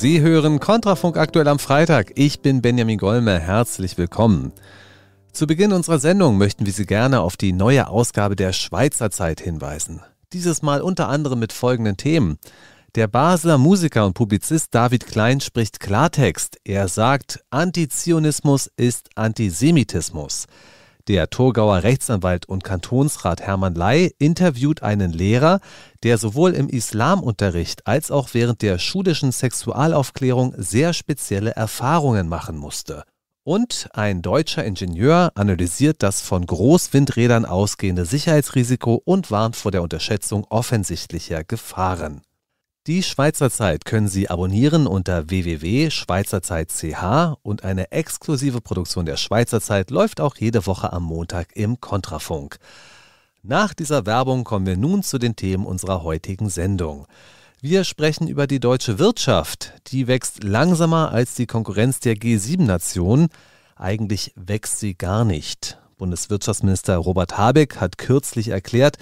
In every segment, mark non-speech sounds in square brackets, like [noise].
Sie hören Kontrafunk aktuell am Freitag. Ich bin Benjamin Golme. Herzlich willkommen. Zu Beginn unserer Sendung möchten wir Sie gerne auf die neue Ausgabe der Schweizer Zeit hinweisen. Dieses Mal unter anderem mit folgenden Themen. Der Basler Musiker und Publizist David Klein spricht Klartext. Er sagt, Antizionismus ist Antisemitismus. Der Thurgauer Rechtsanwalt und Kantonsrat Hermann Ley interviewt einen Lehrer, der sowohl im Islamunterricht als auch während der schulischen Sexualaufklärung sehr spezielle Erfahrungen machen musste. Und ein deutscher Ingenieur analysiert das von Großwindrädern ausgehende Sicherheitsrisiko und warnt vor der Unterschätzung offensichtlicher Gefahren. Die Schweizer Zeit können Sie abonnieren unter www.schweizerzeit.ch und eine exklusive Produktion der Schweizer Zeit läuft auch jede Woche am Montag im Kontrafunk. Nach dieser Werbung kommen wir nun zu den Themen unserer heutigen Sendung. Wir sprechen über die deutsche Wirtschaft. Die wächst langsamer als die Konkurrenz der G7-Nationen. Eigentlich wächst sie gar nicht. Bundeswirtschaftsminister Robert Habeck hat kürzlich erklärt,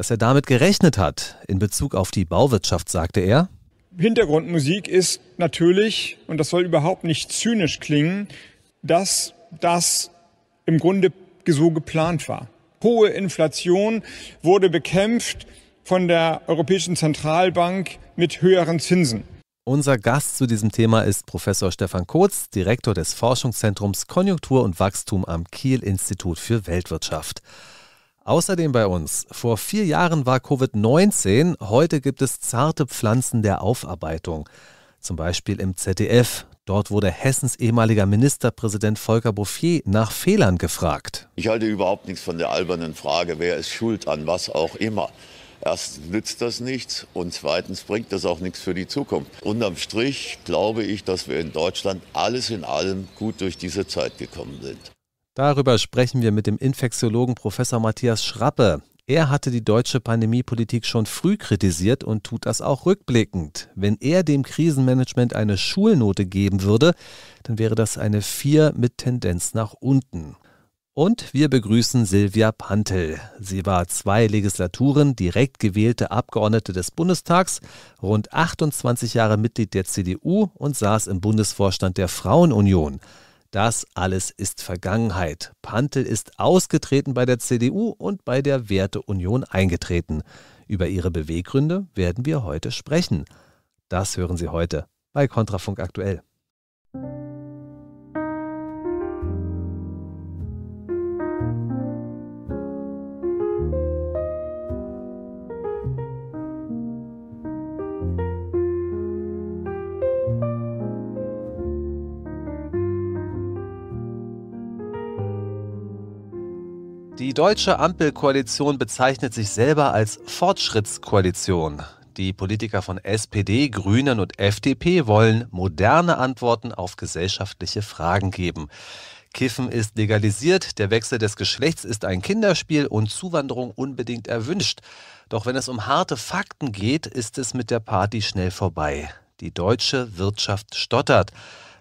dass er damit gerechnet hat. In Bezug auf die Bauwirtschaft sagte er, Hintergrundmusik ist natürlich, und das soll überhaupt nicht zynisch klingen, dass das im Grunde so geplant war. Hohe Inflation wurde bekämpft von der Europäischen Zentralbank mit höheren Zinsen. Unser Gast zu diesem Thema ist Professor Stefan Kotz, Direktor des Forschungszentrums Konjunktur und Wachstum am Kiel Institut für Weltwirtschaft. Außerdem bei uns. Vor vier Jahren war Covid-19, heute gibt es zarte Pflanzen der Aufarbeitung. Zum Beispiel im ZDF. Dort wurde Hessens ehemaliger Ministerpräsident Volker Bouffier nach Fehlern gefragt. Ich halte überhaupt nichts von der albernen Frage, wer ist schuld an was auch immer. Erstens nützt das nichts und zweitens bringt das auch nichts für die Zukunft. Unterm Strich glaube ich, dass wir in Deutschland alles in allem gut durch diese Zeit gekommen sind. Darüber sprechen wir mit dem Infektiologen Professor Matthias Schrappe. Er hatte die deutsche Pandemiepolitik schon früh kritisiert und tut das auch rückblickend. Wenn er dem Krisenmanagement eine Schulnote geben würde, dann wäre das eine 4 mit Tendenz nach unten. Und wir begrüßen Silvia Pantel. Sie war zwei Legislaturen direkt gewählte Abgeordnete des Bundestags, rund 28 Jahre Mitglied der CDU und saß im Bundesvorstand der Frauenunion. Das alles ist Vergangenheit. Pantel ist ausgetreten bei der CDU und bei der Werteunion eingetreten. Über ihre Beweggründe werden wir heute sprechen. Das hören Sie heute bei Kontrafunk aktuell. Die deutsche Ampelkoalition bezeichnet sich selber als Fortschrittskoalition. Die Politiker von SPD, Grünen und FDP wollen moderne Antworten auf gesellschaftliche Fragen geben. Kiffen ist legalisiert, der Wechsel des Geschlechts ist ein Kinderspiel und Zuwanderung unbedingt erwünscht. Doch wenn es um harte Fakten geht, ist es mit der Party schnell vorbei. Die deutsche Wirtschaft stottert.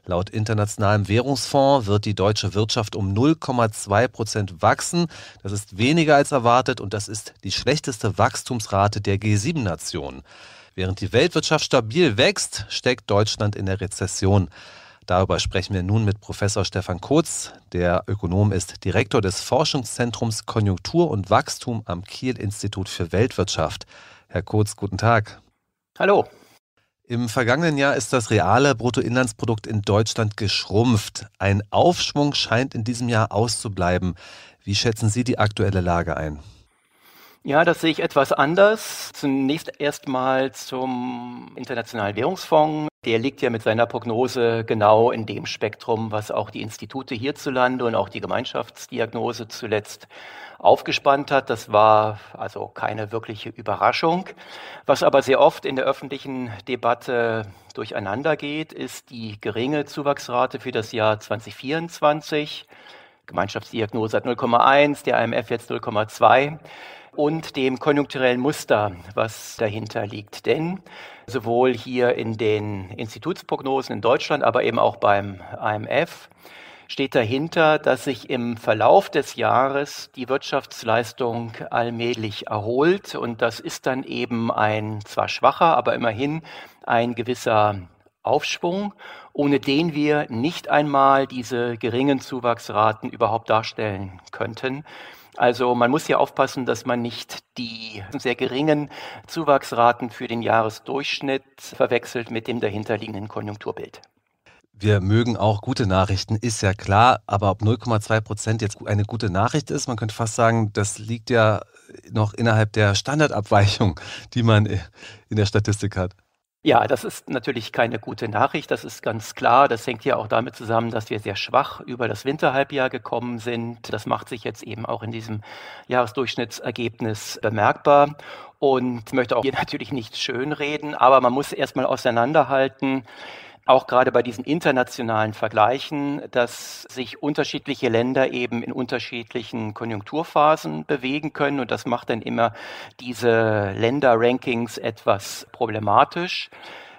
Laut Internationalem Währungsfonds wird die deutsche Wirtschaft um 0,2 Prozent wachsen. Das ist weniger als erwartet und das ist die schlechteste Wachstumsrate der G7-Nationen. Während die Weltwirtschaft stabil wächst, steckt Deutschland in der Rezession. Darüber sprechen wir nun mit Professor Stefan Kurz, der Ökonom ist, Direktor des Forschungszentrums Konjunktur und Wachstum am Kiel Institut für Weltwirtschaft. Herr Kurz, guten Tag. Hallo. Im vergangenen Jahr ist das reale Bruttoinlandsprodukt in Deutschland geschrumpft. Ein Aufschwung scheint in diesem Jahr auszubleiben. Wie schätzen Sie die aktuelle Lage ein? Ja, das sehe ich etwas anders. Zunächst erstmal zum Internationalen Währungsfonds. Der liegt ja mit seiner Prognose genau in dem Spektrum, was auch die Institute hierzulande und auch die Gemeinschaftsdiagnose zuletzt aufgespannt hat. Das war also keine wirkliche Überraschung. Was aber sehr oft in der öffentlichen Debatte durcheinander geht, ist die geringe Zuwachsrate für das Jahr 2024. Gemeinschaftsdiagnose hat 0,1, der IMF jetzt 0,2 und dem konjunkturellen Muster, was dahinter liegt. Denn sowohl hier in den Institutsprognosen in Deutschland, aber eben auch beim IMF steht dahinter, dass sich im Verlauf des Jahres die Wirtschaftsleistung allmählich erholt. Und das ist dann eben ein zwar schwacher, aber immerhin ein gewisser Aufschwung, ohne den wir nicht einmal diese geringen Zuwachsraten überhaupt darstellen könnten. Also man muss hier aufpassen, dass man nicht die sehr geringen Zuwachsraten für den Jahresdurchschnitt verwechselt mit dem dahinterliegenden Konjunkturbild wir mögen auch gute Nachrichten, ist ja klar, aber ob 0,2 Prozent jetzt eine gute Nachricht ist, man könnte fast sagen, das liegt ja noch innerhalb der Standardabweichung, die man in der Statistik hat. Ja, das ist natürlich keine gute Nachricht, das ist ganz klar. Das hängt ja auch damit zusammen, dass wir sehr schwach über das Winterhalbjahr gekommen sind. Das macht sich jetzt eben auch in diesem Jahresdurchschnittsergebnis bemerkbar und ich möchte auch hier [laughs] natürlich nicht schönreden, aber man muss erstmal auseinanderhalten, auch gerade bei diesen internationalen Vergleichen, dass sich unterschiedliche Länder eben in unterschiedlichen Konjunkturphasen bewegen können. Und das macht dann immer diese Länderrankings etwas problematisch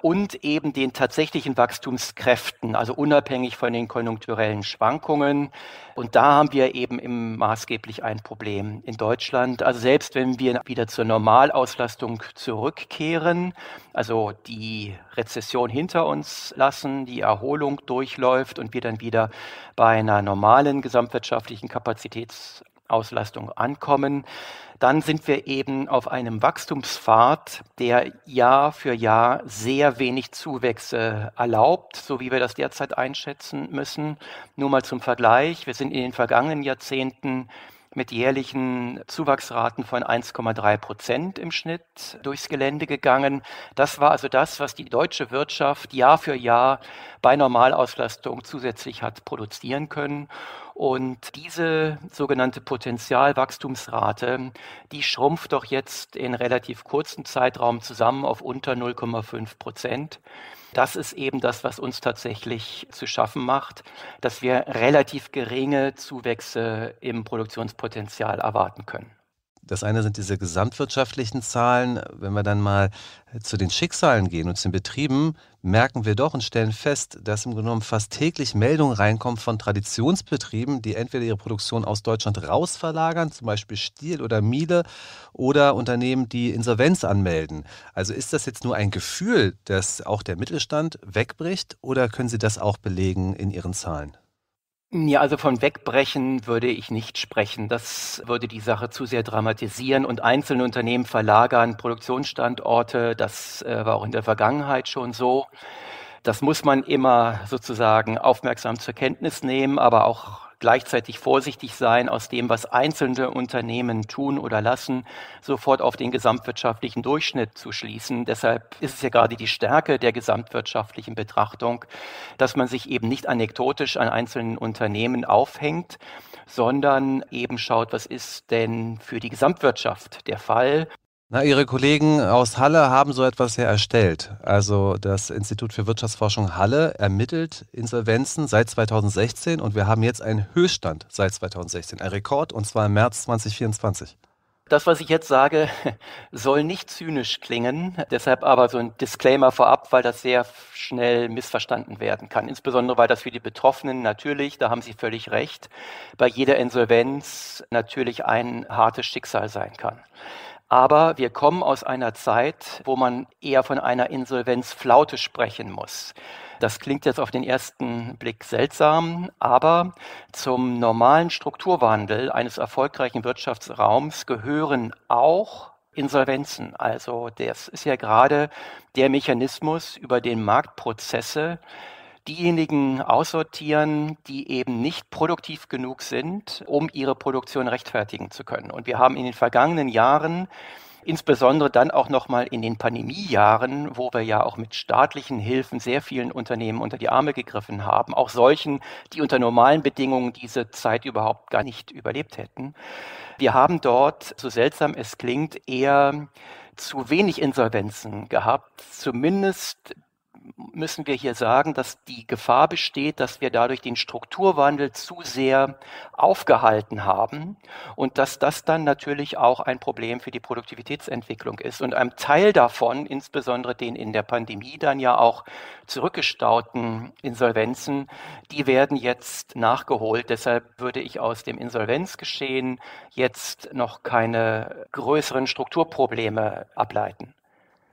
und eben den tatsächlichen Wachstumskräften, also unabhängig von den konjunkturellen Schwankungen. Und da haben wir eben im maßgeblich ein Problem in Deutschland. Also selbst wenn wir wieder zur Normalauslastung zurückkehren, also die Rezession hinter uns lassen, die Erholung durchläuft und wir dann wieder bei einer normalen gesamtwirtschaftlichen Kapazitäts Auslastung ankommen, dann sind wir eben auf einem Wachstumspfad, der Jahr für Jahr sehr wenig Zuwächse erlaubt, so wie wir das derzeit einschätzen müssen. Nur mal zum Vergleich, wir sind in den vergangenen Jahrzehnten mit jährlichen Zuwachsraten von 1,3 Prozent im Schnitt durchs Gelände gegangen. Das war also das, was die deutsche Wirtschaft Jahr für Jahr bei Normalauslastung zusätzlich hat produzieren können. Und diese sogenannte Potenzialwachstumsrate, die schrumpft doch jetzt in relativ kurzem Zeitraum zusammen auf unter 0,5 Prozent. Das ist eben das, was uns tatsächlich zu schaffen macht, dass wir relativ geringe Zuwächse im Produktionspotenzial erwarten können. Das eine sind diese gesamtwirtschaftlichen Zahlen. Wenn wir dann mal zu den Schicksalen gehen und zu den Betrieben, merken wir doch und stellen fest, dass im genommen fast täglich Meldungen reinkommen von Traditionsbetrieben, die entweder ihre Produktion aus Deutschland rausverlagern, zum Beispiel Stiel oder Miele, oder Unternehmen, die Insolvenz anmelden. Also ist das jetzt nur ein Gefühl, dass auch der Mittelstand wegbricht, oder können Sie das auch belegen in Ihren Zahlen? Ja, also von Wegbrechen würde ich nicht sprechen. Das würde die Sache zu sehr dramatisieren und einzelne Unternehmen verlagern Produktionsstandorte. Das äh, war auch in der Vergangenheit schon so. Das muss man immer sozusagen aufmerksam zur Kenntnis nehmen, aber auch gleichzeitig vorsichtig sein, aus dem, was einzelne Unternehmen tun oder lassen, sofort auf den gesamtwirtschaftlichen Durchschnitt zu schließen. Deshalb ist es ja gerade die Stärke der gesamtwirtschaftlichen Betrachtung, dass man sich eben nicht anekdotisch an einzelnen Unternehmen aufhängt, sondern eben schaut, was ist denn für die Gesamtwirtschaft der Fall na, Ihre Kollegen aus Halle haben so etwas ja erstellt. Also das Institut für Wirtschaftsforschung Halle ermittelt Insolvenzen seit 2016 und wir haben jetzt einen Höchststand seit 2016, ein Rekord und zwar im März 2024. Das, was ich jetzt sage, [laughs] soll nicht zynisch klingen, deshalb aber so ein Disclaimer vorab, weil das sehr schnell missverstanden werden kann. Insbesondere, weil das für die Betroffenen natürlich, da haben Sie völlig recht, bei jeder Insolvenz natürlich ein hartes Schicksal sein kann. Aber wir kommen aus einer Zeit, wo man eher von einer Insolvenzflaute sprechen muss. Das klingt jetzt auf den ersten Blick seltsam, aber zum normalen Strukturwandel eines erfolgreichen Wirtschaftsraums gehören auch Insolvenzen. Also das ist ja gerade der Mechanismus, über den Marktprozesse diejenigen aussortieren, die eben nicht produktiv genug sind, um ihre Produktion rechtfertigen zu können. Und wir haben in den vergangenen Jahren insbesondere dann auch nochmal in den Pandemiejahren, wo wir ja auch mit staatlichen Hilfen sehr vielen Unternehmen unter die Arme gegriffen haben, auch solchen, die unter normalen Bedingungen diese Zeit überhaupt gar nicht überlebt hätten. Wir haben dort, so seltsam es klingt, eher zu wenig Insolvenzen gehabt, zumindest müssen wir hier sagen, dass die Gefahr besteht, dass wir dadurch den Strukturwandel zu sehr aufgehalten haben und dass das dann natürlich auch ein Problem für die Produktivitätsentwicklung ist. Und einem Teil davon, insbesondere den in der Pandemie dann ja auch zurückgestauten Insolvenzen, die werden jetzt nachgeholt. Deshalb würde ich aus dem Insolvenzgeschehen jetzt noch keine größeren Strukturprobleme ableiten.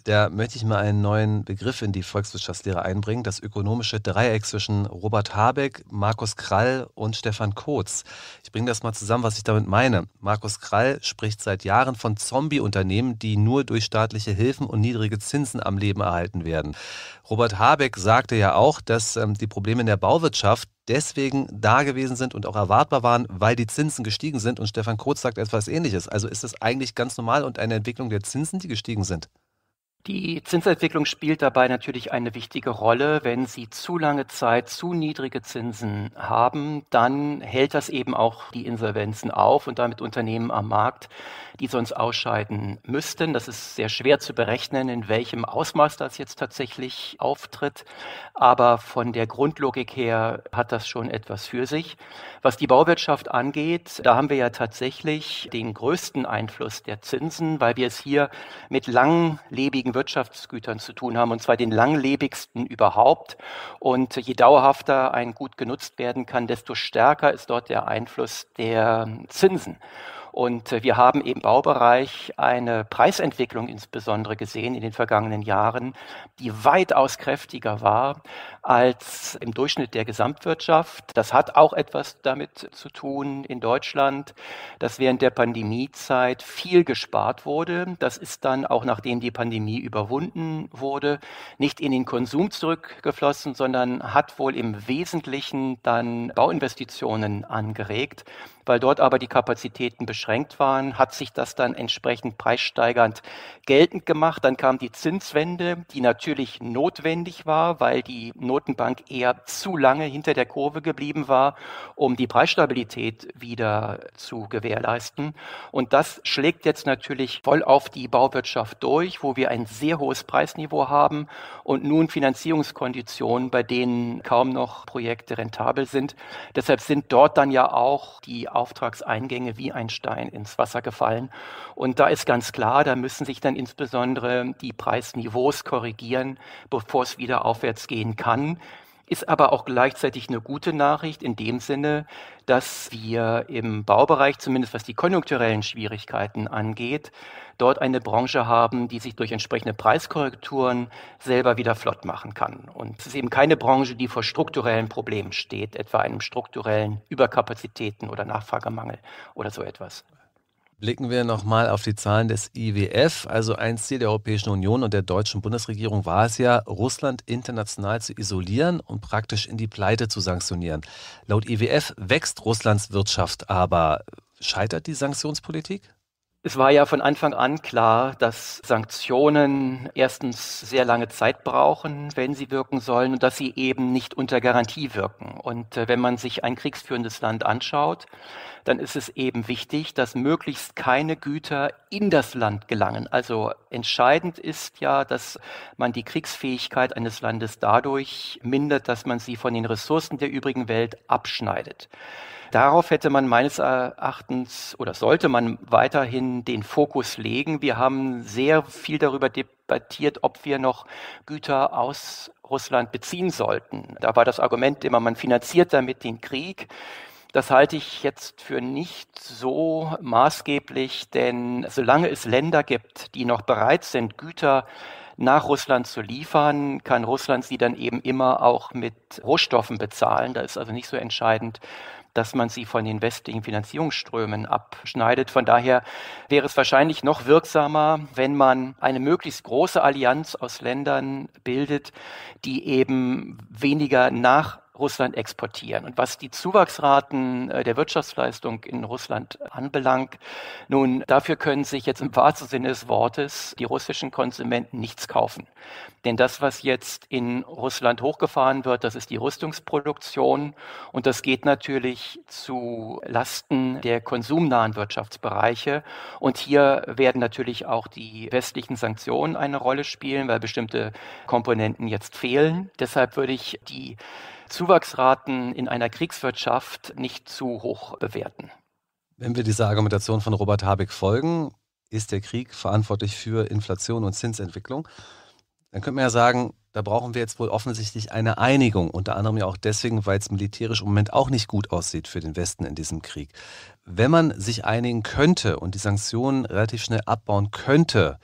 Da möchte ich mal einen neuen Begriff in die Volkswirtschaftslehre einbringen, das ökonomische Dreieck zwischen Robert Habeck, Markus Krall und Stefan Kotz. Ich bringe das mal zusammen, was ich damit meine. Markus Krall spricht seit Jahren von Zombie-Unternehmen, die nur durch staatliche Hilfen und niedrige Zinsen am Leben erhalten werden. Robert Habeck sagte ja auch, dass ähm, die Probleme in der Bauwirtschaft deswegen da gewesen sind und auch erwartbar waren, weil die Zinsen gestiegen sind. Und Stefan Kurz sagt etwas Ähnliches. Also ist das eigentlich ganz normal und eine Entwicklung der Zinsen, die gestiegen sind? Die Zinsentwicklung spielt dabei natürlich eine wichtige Rolle. Wenn Sie zu lange Zeit zu niedrige Zinsen haben, dann hält das eben auch die Insolvenzen auf und damit Unternehmen am Markt die sonst ausscheiden müssten. Das ist sehr schwer zu berechnen, in welchem Ausmaß das jetzt tatsächlich auftritt. Aber von der Grundlogik her hat das schon etwas für sich. Was die Bauwirtschaft angeht, da haben wir ja tatsächlich den größten Einfluss der Zinsen, weil wir es hier mit langlebigen Wirtschaftsgütern zu tun haben, und zwar den langlebigsten überhaupt. Und je dauerhafter ein Gut genutzt werden kann, desto stärker ist dort der Einfluss der Zinsen. Und äh, wir haben im Baubereich eine Preisentwicklung insbesondere gesehen in den vergangenen Jahren, die weitaus kräftiger war als im Durchschnitt der Gesamtwirtschaft. Das hat auch etwas damit zu tun in Deutschland, dass während der Pandemiezeit viel gespart wurde. Das ist dann auch nachdem die Pandemie überwunden wurde, nicht in den Konsum zurückgeflossen, sondern hat wohl im Wesentlichen dann Bauinvestitionen angeregt. Weil dort aber die Kapazitäten beschränkt waren, hat sich das dann entsprechend preissteigernd geltend gemacht. Dann kam die Zinswende, die natürlich notwendig war, weil die Notenbank eher zu lange hinter der Kurve geblieben war, um die Preisstabilität wieder zu gewährleisten. Und das schlägt jetzt natürlich voll auf die Bauwirtschaft durch, wo wir ein sehr hohes Preisniveau haben und nun Finanzierungskonditionen, bei denen kaum noch Projekte rentabel sind. Deshalb sind dort dann ja auch die Auftragseingänge wie ein Stein ins Wasser gefallen. Und da ist ganz klar, da müssen sich dann insbesondere die Preisniveaus korrigieren, bevor es wieder aufwärts gehen kann ist aber auch gleichzeitig eine gute Nachricht in dem Sinne, dass wir im Baubereich, zumindest was die konjunkturellen Schwierigkeiten angeht, dort eine Branche haben, die sich durch entsprechende Preiskorrekturen selber wieder flott machen kann. Und es ist eben keine Branche, die vor strukturellen Problemen steht, etwa einem strukturellen Überkapazitäten oder Nachfragemangel oder so etwas. Blicken wir nochmal auf die Zahlen des IWF. Also ein Ziel der Europäischen Union und der deutschen Bundesregierung war es ja, Russland international zu isolieren und praktisch in die Pleite zu sanktionieren. Laut IWF wächst Russlands Wirtschaft aber. Scheitert die Sanktionspolitik? Es war ja von Anfang an klar, dass Sanktionen erstens sehr lange Zeit brauchen, wenn sie wirken sollen, und dass sie eben nicht unter Garantie wirken. Und äh, wenn man sich ein kriegsführendes Land anschaut, dann ist es eben wichtig, dass möglichst keine Güter in das Land gelangen. Also entscheidend ist ja, dass man die Kriegsfähigkeit eines Landes dadurch mindert, dass man sie von den Ressourcen der übrigen Welt abschneidet. Darauf hätte man meines Erachtens oder sollte man weiterhin den Fokus legen. Wir haben sehr viel darüber debattiert, ob wir noch Güter aus Russland beziehen sollten. Da war das Argument immer, man finanziert damit den Krieg. Das halte ich jetzt für nicht so maßgeblich, denn solange es Länder gibt, die noch bereit sind, Güter nach Russland zu liefern, kann Russland sie dann eben immer auch mit Rohstoffen bezahlen. Da ist also nicht so entscheidend, dass man sie von den westlichen Finanzierungsströmen abschneidet. Von daher wäre es wahrscheinlich noch wirksamer, wenn man eine möglichst große Allianz aus Ländern bildet, die eben weniger nach Russland exportieren. Und was die Zuwachsraten äh, der Wirtschaftsleistung in Russland anbelangt, nun, dafür können sich jetzt im wahrsten Sinne des Wortes die russischen Konsumenten nichts kaufen. Denn das, was jetzt in Russland hochgefahren wird, das ist die Rüstungsproduktion. Und das geht natürlich zu Lasten der konsumnahen Wirtschaftsbereiche. Und hier werden natürlich auch die westlichen Sanktionen eine Rolle spielen, weil bestimmte Komponenten jetzt fehlen. Deshalb würde ich die Zuwachsraten in einer Kriegswirtschaft nicht zu hoch bewerten. Wenn wir dieser Argumentation von Robert Habeck folgen, ist der Krieg verantwortlich für Inflation und Zinsentwicklung. Dann könnte man ja sagen, da brauchen wir jetzt wohl offensichtlich eine Einigung, unter anderem ja auch deswegen, weil es militärisch im Moment auch nicht gut aussieht für den Westen in diesem Krieg. Wenn man sich einigen könnte und die Sanktionen relativ schnell abbauen könnte,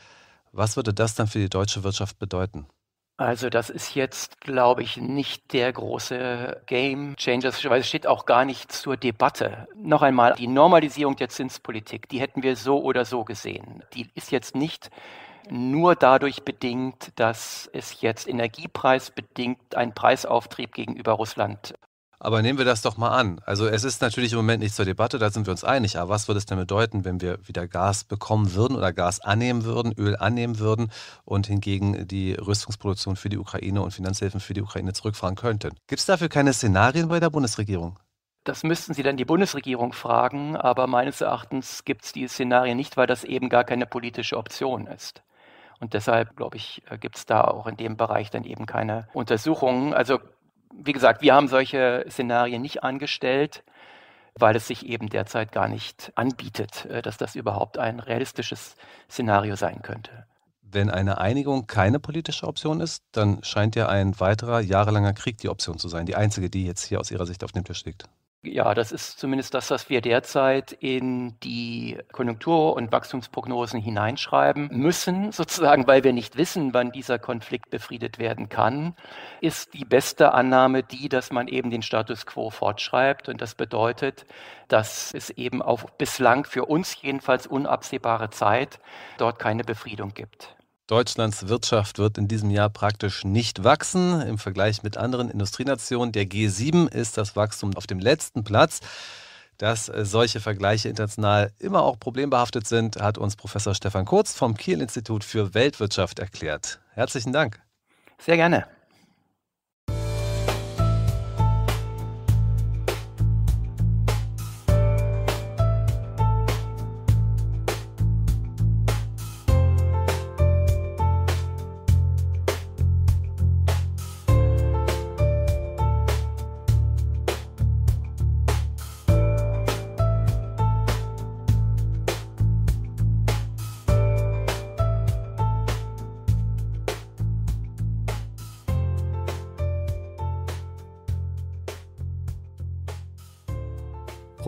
was würde das dann für die deutsche Wirtschaft bedeuten? Also das ist jetzt, glaube ich, nicht der große Game Changer, weil es steht auch gar nicht zur Debatte. Noch einmal, die Normalisierung der Zinspolitik, die hätten wir so oder so gesehen. Die ist jetzt nicht nur dadurch bedingt, dass es jetzt energiepreisbedingt einen Preisauftrieb gegenüber Russland aber nehmen wir das doch mal an. Also es ist natürlich im Moment nicht zur Debatte, da sind wir uns einig. Aber was würde es denn bedeuten, wenn wir wieder Gas bekommen würden oder Gas annehmen würden, Öl annehmen würden und hingegen die Rüstungsproduktion für die Ukraine und Finanzhilfen für die Ukraine zurückfahren könnten? Gibt es dafür keine Szenarien bei der Bundesregierung? Das müssten Sie dann die Bundesregierung fragen, aber meines Erachtens gibt es die Szenarien nicht, weil das eben gar keine politische Option ist. Und deshalb, glaube ich, gibt es da auch in dem Bereich dann eben keine Untersuchungen. Also wie gesagt, wir haben solche Szenarien nicht angestellt, weil es sich eben derzeit gar nicht anbietet, äh, dass das überhaupt ein realistisches Szenario sein könnte. Wenn eine Einigung keine politische Option ist, dann scheint ja ein weiterer jahrelanger Krieg die Option zu sein, die einzige, die jetzt hier aus Ihrer Sicht auf dem Tisch liegt. Ja, das ist zumindest das, was wir derzeit in die Konjunktur- und Wachstumsprognosen hineinschreiben müssen, [laughs] sozusagen, weil wir nicht wissen, wann dieser Konflikt befriedet werden kann, ist die beste Annahme die, dass man eben den Status quo fortschreibt. Und das bedeutet, dass es eben auf bislang für uns jedenfalls unabsehbare Zeit dort keine Befriedung gibt. Deutschlands Wirtschaft wird in diesem Jahr praktisch nicht wachsen. Im Vergleich mit anderen Industrienationen der G7 ist das Wachstum auf dem letzten Platz. Dass äh, solche Vergleiche international immer auch problembehaftet sind, hat uns Professor Stefan Kurz vom Kiel-Institut für Weltwirtschaft erklärt. Herzlichen Dank. Sehr gerne.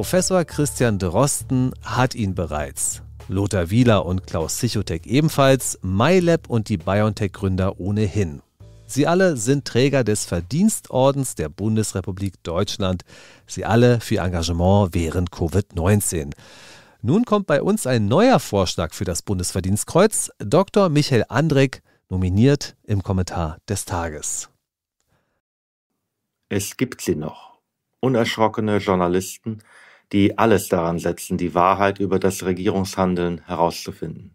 Professor Christian Drosten hat ihn bereits. Lothar Wieler und Klaus Sichotek ebenfalls, MyLab und die BioNTech-Gründer ohnehin. Sie alle sind Träger des Verdienstordens der Bundesrepublik Deutschland. Sie alle für Engagement während Covid-19. Nun kommt bei uns ein neuer Vorschlag für das Bundesverdienstkreuz. Dr. Michael Andrek nominiert im Kommentar des Tages. Es gibt sie noch. Unerschrockene Journalisten, die alles daran setzen, die Wahrheit über das Regierungshandeln herauszufinden.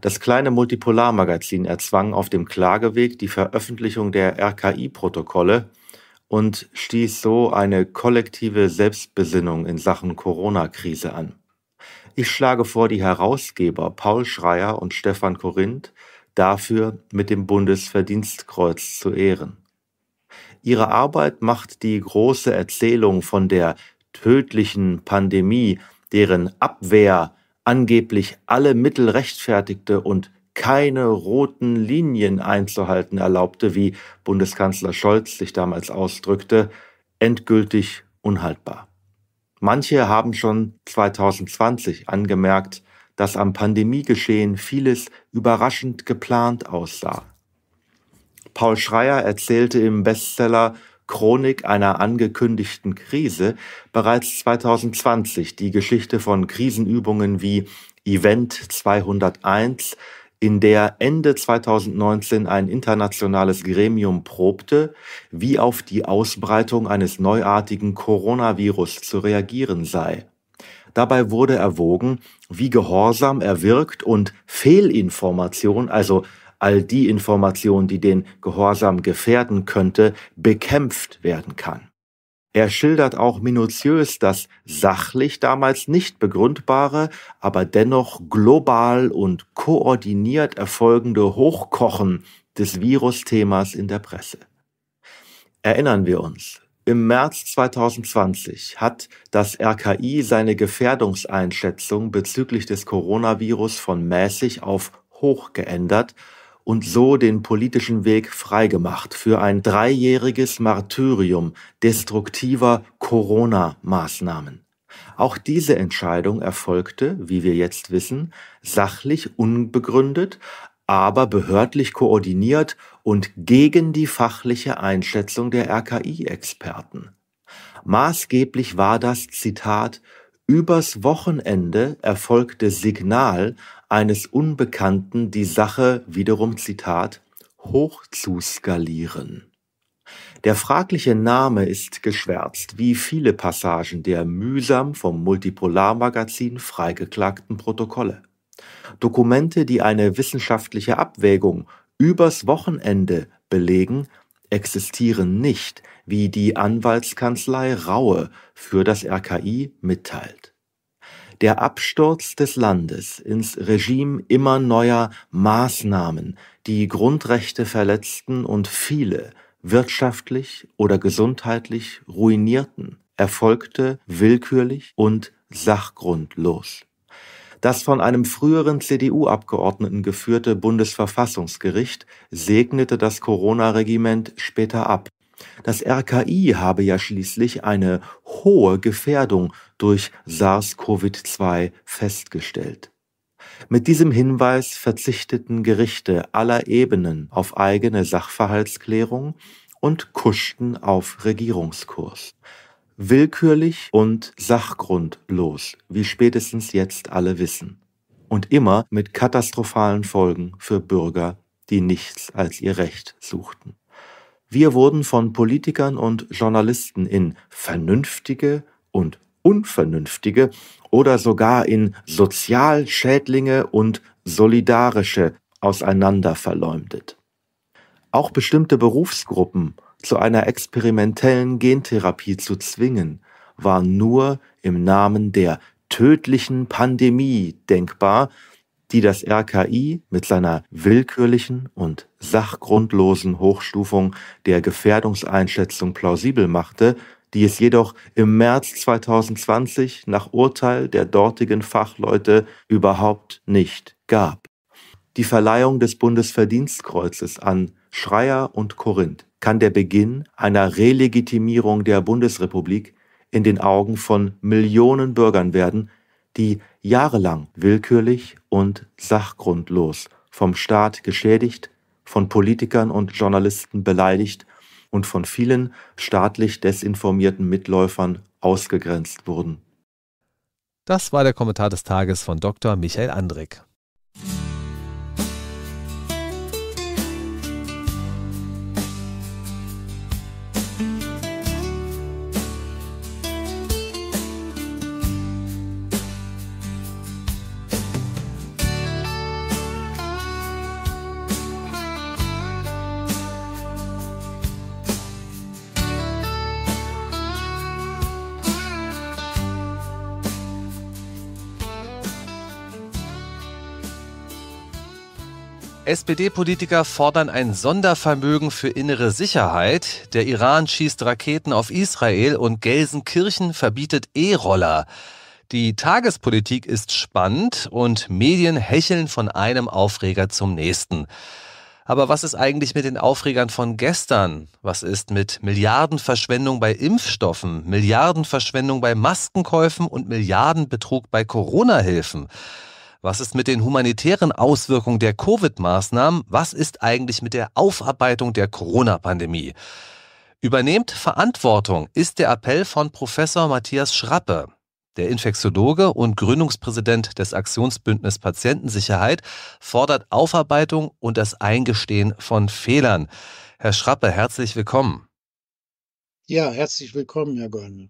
Das kleine Multipolarmagazin erzwang auf dem Klageweg die Veröffentlichung der RKI-Protokolle und stieß so eine kollektive Selbstbesinnung in Sachen Corona-Krise an. Ich schlage vor, die Herausgeber Paul Schreier und Stefan Korinth dafür mit dem Bundesverdienstkreuz zu ehren. Ihre Arbeit macht die große Erzählung von der tödlichen Pandemie, deren Abwehr angeblich alle Mittel rechtfertigte und keine roten Linien einzuhalten erlaubte, wie Bundeskanzler Scholz sich damals ausdrückte, endgültig unhaltbar. Manche haben schon 2020 angemerkt, dass am Pandemiegeschehen vieles überraschend geplant aussah. Paul Schreier erzählte im Bestseller Chronik einer angekündigten Krise bereits 2020 die Geschichte von Krisenübungen wie Event 201, in der Ende 2019 ein internationales Gremium probte, wie auf die Ausbreitung eines neuartigen Coronavirus zu reagieren sei. Dabei wurde erwogen, wie Gehorsam erwirkt und Fehlinformation, also all die Information, die den Gehorsam gefährden könnte, bekämpft werden kann. Er schildert auch minutiös das sachlich damals nicht begründbare, aber dennoch global und koordiniert erfolgende Hochkochen des Virusthemas in der Presse. Erinnern wir uns, im März 2020 hat das RKI seine Gefährdungseinschätzung bezüglich des Coronavirus von mäßig auf hoch geändert und so den politischen Weg freigemacht für ein dreijähriges Martyrium destruktiver Corona-Maßnahmen. Auch diese Entscheidung erfolgte, wie wir jetzt wissen, sachlich unbegründet, aber behördlich koordiniert und gegen die fachliche Einschätzung der RKI-Experten. Maßgeblich war das Zitat Übers Wochenende erfolgte Signal eines Unbekannten die Sache wiederum Zitat hoch zu skalieren. Der fragliche Name ist geschwärzt, wie viele Passagen der mühsam vom Multipolarmagazin freigeklagten Protokolle. Dokumente, die eine wissenschaftliche Abwägung übers Wochenende belegen, existieren nicht, wie die Anwaltskanzlei Raue für das RKI mitteilt der Absturz des Landes ins Regime immer neuer Maßnahmen, die Grundrechte verletzten und viele wirtschaftlich oder gesundheitlich ruinierten, erfolgte willkürlich und sachgrundlos. Das von einem früheren CDU-Abgeordneten geführte Bundesverfassungsgericht segnete das Corona-Regiment später ab das RKI habe ja schließlich eine hohe Gefährdung durch SARS-CoV-2 festgestellt. Mit diesem Hinweis verzichteten Gerichte aller Ebenen auf eigene Sachverhaltsklärung und kuschten auf Regierungskurs. Willkürlich und sachgrundlos, wie spätestens jetzt alle wissen. Und immer mit katastrophalen Folgen für Bürger, die nichts als ihr Recht suchten. Wir wurden von Politikern und Journalisten in vernünftige und unvernünftige oder sogar in Sozialschädlinge und solidarische auseinander verleumdet. Auch bestimmte Berufsgruppen zu einer experimentellen Gentherapie zu zwingen, war nur im Namen der tödlichen Pandemie denkbar, die das RKI mit seiner willkürlichen und sachgrundlosen Hochstufung der Gefährdungseinschätzung plausibel machte, die es jedoch im März 2020 nach Urteil der dortigen Fachleute überhaupt nicht gab. Die Verleihung des Bundesverdienstkreuzes an Schreier und Korinth kann der Beginn einer Relegitimierung der Bundesrepublik in den Augen von Millionen Bürgern werden, die jahrelang willkürlich und sachgrundlos vom Staat geschädigt, von Politikern und Journalisten beleidigt und von vielen staatlich desinformierten Mitläufern ausgegrenzt wurden. Das war der Kommentar des Tages von Dr. Michael Andrik. SPD-Politiker fordern ein Sondervermögen für innere Sicherheit. Der Iran schießt Raketen auf Israel und Gelsenkirchen verbietet E-Roller. Die Tagespolitik ist spannend und Medien hecheln von einem Aufreger zum nächsten. Aber was ist eigentlich mit den Aufregern von gestern? Was ist mit Milliardenverschwendung bei Impfstoffen, Milliardenverschwendung bei Maskenkäufen und Milliardenbetrug bei Corona-Hilfen? Was ist mit den humanitären Auswirkungen der Covid-Maßnahmen? Was ist eigentlich mit der Aufarbeitung der Corona-Pandemie? Übernehmt Verantwortung ist der Appell von Professor Matthias Schrappe. Der Infektiologe und Gründungspräsident des Aktionsbündnis Patientensicherheit fordert Aufarbeitung und das Eingestehen von Fehlern. Herr Schrappe, herzlich willkommen. Ja, herzlich willkommen, Herr Gollner.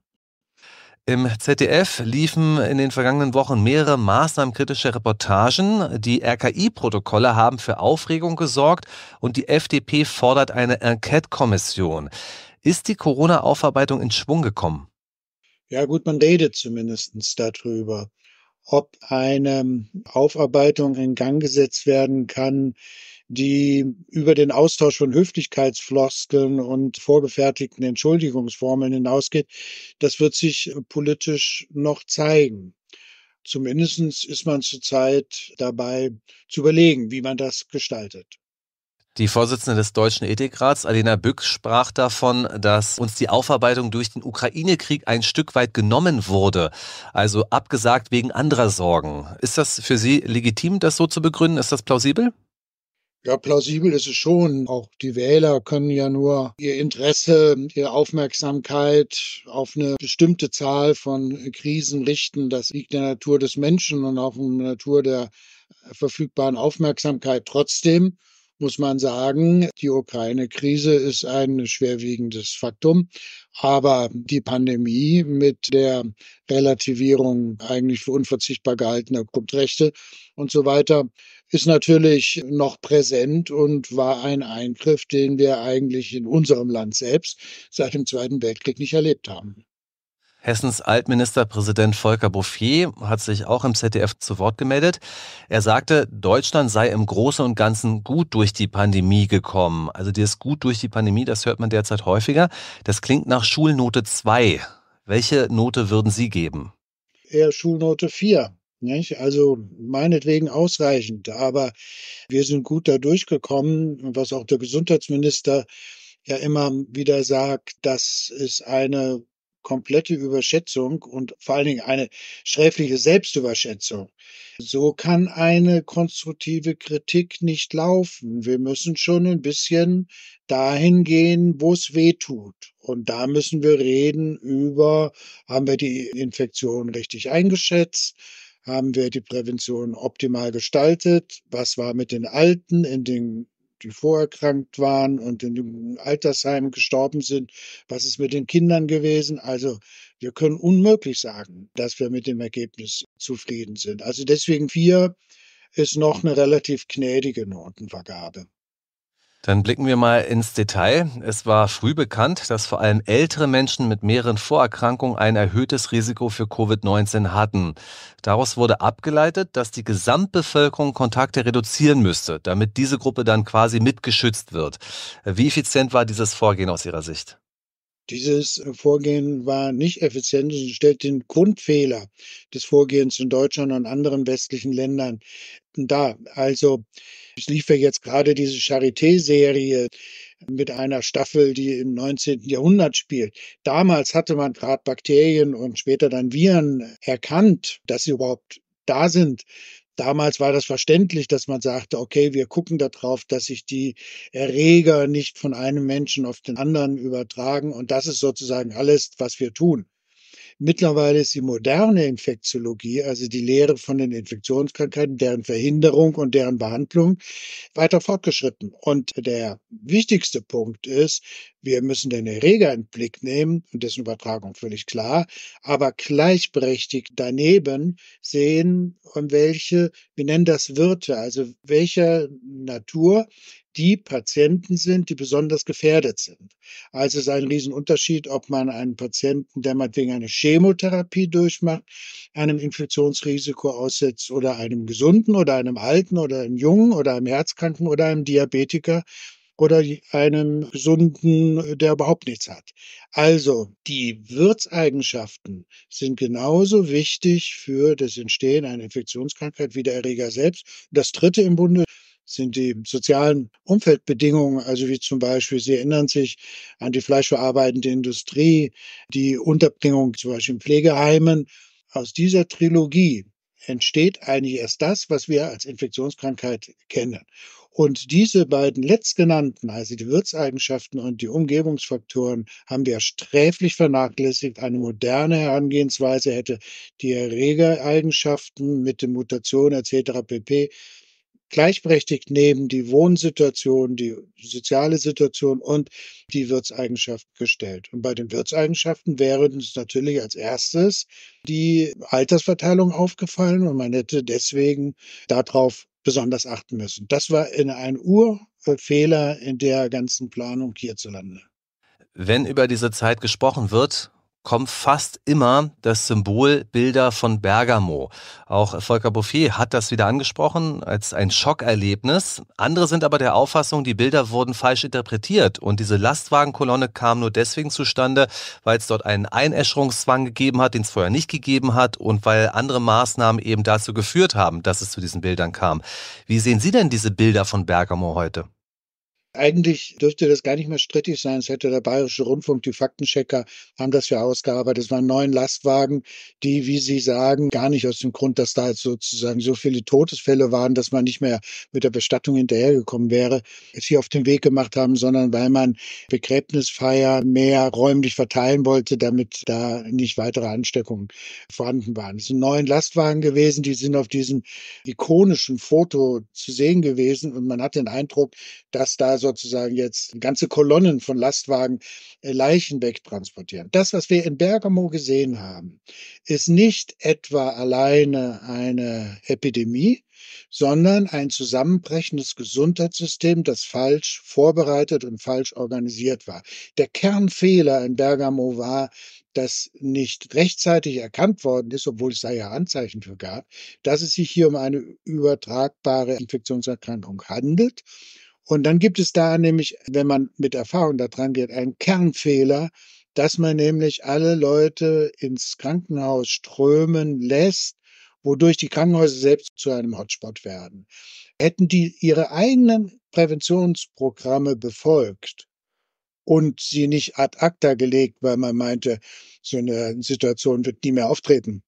Im ZDF liefen in den vergangenen Wochen mehrere maßnahmenkritische Reportagen. Die RKI-Protokolle haben für Aufregung gesorgt und die FDP fordert eine Enquete-Kommission. Ist die Corona-Aufarbeitung in Schwung gekommen? Ja gut, man redet zumindest darüber, ob eine Aufarbeitung in Gang gesetzt werden kann, die über den Austausch von Höflichkeitsfloskeln und vorgefertigten Entschuldigungsformeln hinausgeht, das wird sich politisch noch zeigen. Zumindest ist man zurzeit dabei zu überlegen, wie man das gestaltet. Die Vorsitzende des Deutschen Ethikrats, Alena Bück, sprach davon, dass uns die Aufarbeitung durch den Ukraine-Krieg ein Stück weit genommen wurde, also abgesagt wegen anderer Sorgen. Ist das für Sie legitim, das so zu begründen? Ist das plausibel? Ja, plausibel ist es schon. Auch die Wähler können ja nur ihr Interesse, ihre Aufmerksamkeit auf eine bestimmte Zahl von Krisen richten. Das liegt in der Natur des Menschen und auch in der Natur der verfügbaren Aufmerksamkeit. Trotzdem muss man sagen, die Ukraine-Krise ist ein schwerwiegendes Faktum, aber die Pandemie mit der Relativierung eigentlich für unverzichtbar gehaltener Grundrechte und so weiter ist natürlich noch präsent und war ein Eingriff, den wir eigentlich in unserem Land selbst seit dem Zweiten Weltkrieg nicht erlebt haben. Hessens Altministerpräsident Volker Bouffier hat sich auch im ZDF zu Wort gemeldet. Er sagte, Deutschland sei im Großen und Ganzen gut durch die Pandemie gekommen. Also dieses gut durch die Pandemie, das hört man derzeit häufiger. Das klingt nach Schulnote 2. Welche Note würden Sie geben? Eher Schulnote 4. Nicht? Also meinetwegen ausreichend, aber wir sind gut da durchgekommen, was auch der Gesundheitsminister ja immer wieder sagt, das ist eine komplette Überschätzung und vor allen Dingen eine schräfliche Selbstüberschätzung. So kann eine konstruktive Kritik nicht laufen. Wir müssen schon ein bisschen dahin gehen, wo es weh tut. Und da müssen wir reden über, haben wir die Infektion richtig eingeschätzt? Haben wir die Prävention optimal gestaltet? Was war mit den Alten in den die vorerkrankt waren und in dem Altersheim gestorben sind. Was ist mit den Kindern gewesen? Also wir können unmöglich sagen, dass wir mit dem Ergebnis zufrieden sind. Also deswegen vier ist noch eine relativ gnädige Notenvergabe. Dann blicken wir mal ins Detail. Es war früh bekannt, dass vor allem ältere Menschen mit mehreren Vorerkrankungen ein erhöhtes Risiko für Covid-19 hatten. Daraus wurde abgeleitet, dass die Gesamtbevölkerung Kontakte reduzieren müsste, damit diese Gruppe dann quasi mitgeschützt wird. Wie effizient war dieses Vorgehen aus Ihrer Sicht? Dieses äh, Vorgehen war nicht effizient und stellt den Grundfehler des Vorgehens in Deutschland und anderen westlichen Ländern dar. Also es lief ja jetzt gerade diese Charité-Serie mit einer Staffel, die im 19. Jahrhundert spielt. Damals hatte man gerade Bakterien und später dann Viren erkannt, dass sie überhaupt da sind. Damals war das verständlich, dass man sagte, okay, wir gucken darauf, dass sich die Erreger nicht von einem Menschen auf den anderen übertragen. Und das ist sozusagen alles, was wir tun. Mittlerweile ist die moderne Infektiologie, also die Lehre von den Infektionskrankheiten, deren Verhinderung und deren Behandlung weiter fortgeschritten. Und der wichtigste Punkt ist, wir müssen den Erreger in den Blick nehmen und dessen Übertragung völlig klar, aber gleichberechtigt daneben sehen, um welche, wir nennen das Wirte, also welcher Natur die Patienten sind, die besonders gefährdet sind. Also es ist ein Riesenunterschied, ob man einen Patienten, der meinetwegen eine Chemotherapie durchmacht, einem Infektionsrisiko aussetzt oder einem Gesunden oder einem Alten oder einem Jungen oder einem Herzkranken oder einem Diabetiker oder einem Gesunden, der überhaupt nichts hat. Also die Wirtseigenschaften sind genauso wichtig für das Entstehen einer Infektionskrankheit wie der Erreger selbst. Das dritte im Bunde sind die sozialen Umfeldbedingungen, also wie zum Beispiel, Sie erinnern sich an die fleischverarbeitende Industrie, die Unterbringung zum Beispiel in Pflegeheimen. Aus dieser Trilogie entsteht eigentlich erst das, was wir als Infektionskrankheit kennen. Und diese beiden letztgenannten, also die Wirtseigenschaften und die Umgebungsfaktoren, haben wir sträflich vernachlässigt. Eine moderne Herangehensweise hätte die Erregereigenschaften mit den Mutationen etc. pp gleichberechtigt neben die Wohnsituation, die soziale Situation und die Wirtseigenschaft gestellt. Und bei den Wirtseigenschaften wäre uns natürlich als erstes die Altersverteilung aufgefallen und man hätte deswegen darauf besonders achten müssen. Das war in ein Urfehler in der ganzen Planung hierzulande. Wenn über diese Zeit gesprochen wird, kommen fast immer das Symbol Bilder von Bergamo. Auch Volker Bouffier hat das wieder angesprochen als ein Schockerlebnis. Andere sind aber der Auffassung, die Bilder wurden falsch interpretiert und diese Lastwagenkolonne kam nur deswegen zustande, weil es dort einen Einäscherungszwang gegeben hat, den es vorher nicht gegeben hat und weil andere Maßnahmen eben dazu geführt haben, dass es zu diesen Bildern kam. Wie sehen Sie denn diese Bilder von Bergamo heute? Eigentlich dürfte das gar nicht mehr strittig sein. Es hätte der Bayerische Rundfunk, die Faktenchecker haben das ja ausgearbeitet. Es waren neun Lastwagen, die, wie Sie sagen, gar nicht aus dem Grund, dass da jetzt sozusagen so viele Todesfälle waren, dass man nicht mehr mit der Bestattung hinterhergekommen wäre, sie auf den Weg gemacht haben, sondern weil man Begräbnisfeier mehr räumlich verteilen wollte, damit da nicht weitere Ansteckungen vorhanden waren. Es sind neun Lastwagen gewesen, die sind auf diesem ikonischen Foto zu sehen gewesen und man hat den Eindruck, dass da so sozusagen jetzt ganze Kolonnen von Lastwagen äh, Leichen wegtransportieren. Das, was wir in Bergamo gesehen haben, ist nicht etwa alleine eine Epidemie, sondern ein zusammenbrechendes Gesundheitssystem, das falsch vorbereitet und falsch organisiert war. Der Kernfehler in Bergamo war, dass nicht rechtzeitig erkannt worden ist, obwohl es da ja Anzeichen für gab, dass es sich hier um eine übertragbare Infektionserkrankung handelt und dann gibt es da nämlich, wenn man mit Erfahrung da dran geht, einen Kernfehler, dass man nämlich alle Leute ins Krankenhaus strömen lässt, wodurch die Krankenhäuser selbst zu einem Hotspot werden. Hätten die ihre eigenen Präventionsprogramme befolgt und sie nicht ad acta gelegt, weil man meinte, so eine Situation wird nie mehr auftreten,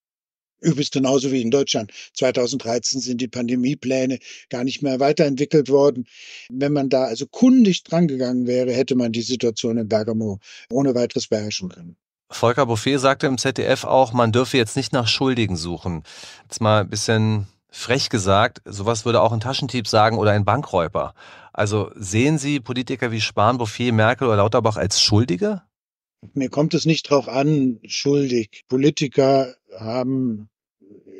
Übrigens genauso wie in Deutschland. 2013 sind die Pandemiepläne gar nicht mehr weiterentwickelt worden. Wenn man da also kundig drangegangen wäre, hätte man die Situation in Bergamo ohne weiteres beherrschen können. Volker Bouffier sagte im ZDF auch, man dürfe jetzt nicht nach Schuldigen suchen. Jetzt mal ein bisschen frech gesagt, sowas würde auch ein Taschentieb sagen oder ein Bankräuber. Also sehen Sie Politiker wie Spahn, Bouffier, Merkel oder Lauterbach als Schuldige? Mir kommt es nicht darauf an, schuldig. Politiker haben,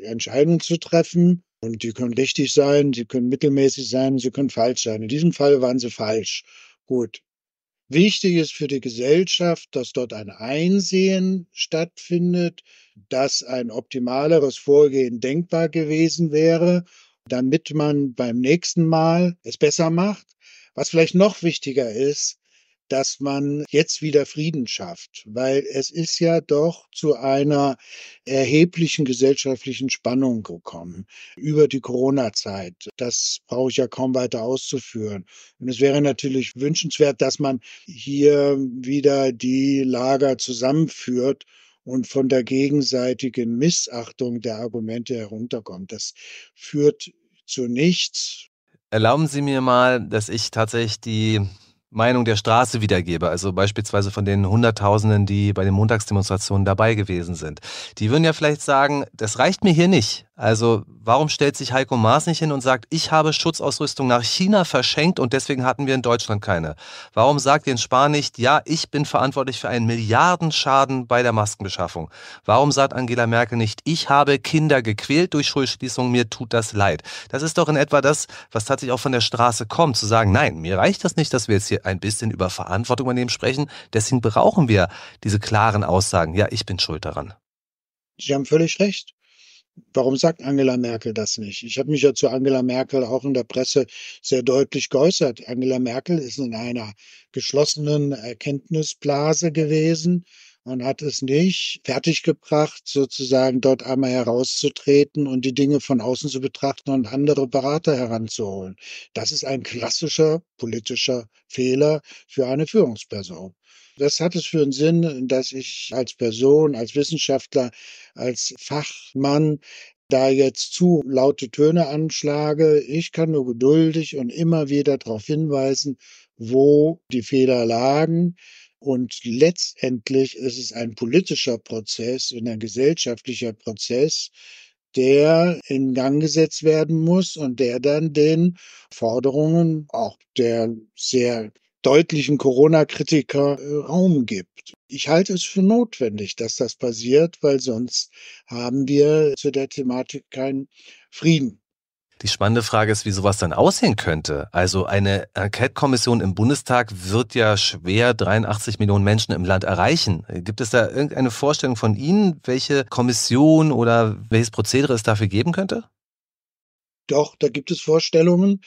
Entscheidungen zu treffen. Und die können richtig sein, sie können mittelmäßig sein, sie können falsch sein. In diesem Fall waren sie falsch. Gut. Wichtig ist für die Gesellschaft, dass dort ein Einsehen stattfindet, dass ein optimaleres Vorgehen denkbar gewesen wäre, damit man beim nächsten Mal es besser macht. Was vielleicht noch wichtiger ist, dass man jetzt wieder Frieden schafft, weil es ist ja doch zu einer erheblichen gesellschaftlichen Spannung gekommen über die Corona-Zeit. Das brauche ich ja kaum weiter auszuführen. Und es wäre natürlich wünschenswert, dass man hier wieder die Lager zusammenführt und von der gegenseitigen Missachtung der Argumente herunterkommt. Das führt zu nichts. Erlauben Sie mir mal, dass ich tatsächlich die Meinung der Straße wiedergebe, also beispielsweise von den Hunderttausenden, die bei den Montagsdemonstrationen dabei gewesen sind. Die würden ja vielleicht sagen, das reicht mir hier nicht. Also warum stellt sich Heiko Maas nicht hin und sagt, ich habe Schutzausrüstung nach China verschenkt und deswegen hatten wir in Deutschland keine? Warum sagt Jens Spahn nicht, ja, ich bin verantwortlich für einen Milliardenschaden bei der Maskenbeschaffung? Warum sagt Angela Merkel nicht, ich habe Kinder gequält durch Schulschließung, mir tut das leid? Das ist doch in etwa das, was tatsächlich auch von der Straße kommt, zu sagen, nein, mir reicht das nicht, dass wir jetzt hier ein bisschen über Verantwortung übernehmen sprechen. Deswegen brauchen wir diese klaren Aussagen. Ja, ich bin schuld daran. Sie haben völlig recht. Warum sagt Angela Merkel das nicht? Ich habe mich ja zu Angela Merkel auch in der Presse sehr deutlich geäußert. Angela Merkel ist in einer geschlossenen Erkenntnisblase gewesen man hat es nicht fertiggebracht, sozusagen dort einmal herauszutreten und die Dinge von außen zu betrachten und andere Berater heranzuholen. Das ist ein klassischer politischer Fehler für eine Führungsperson. Das hat es für einen Sinn, dass ich als Person, als Wissenschaftler, als Fachmann da jetzt zu laute Töne anschlage. Ich kann nur geduldig und immer wieder darauf hinweisen, wo die Fehler lagen, und letztendlich ist es ein politischer Prozess und ein gesellschaftlicher Prozess, der in Gang gesetzt werden muss und der dann den Forderungen auch der sehr deutlichen Corona-Kritiker äh, Raum gibt. Ich halte es für notwendig, dass das passiert, weil sonst haben wir zu der Thematik keinen Frieden. Die spannende Frage ist, wie sowas dann aussehen könnte. Also eine Enquete-Kommission im Bundestag wird ja schwer 83 Millionen Menschen im Land erreichen. Gibt es da irgendeine Vorstellung von Ihnen, welche Kommission oder welches Prozedere es dafür geben könnte? Doch, da gibt es Vorstellungen.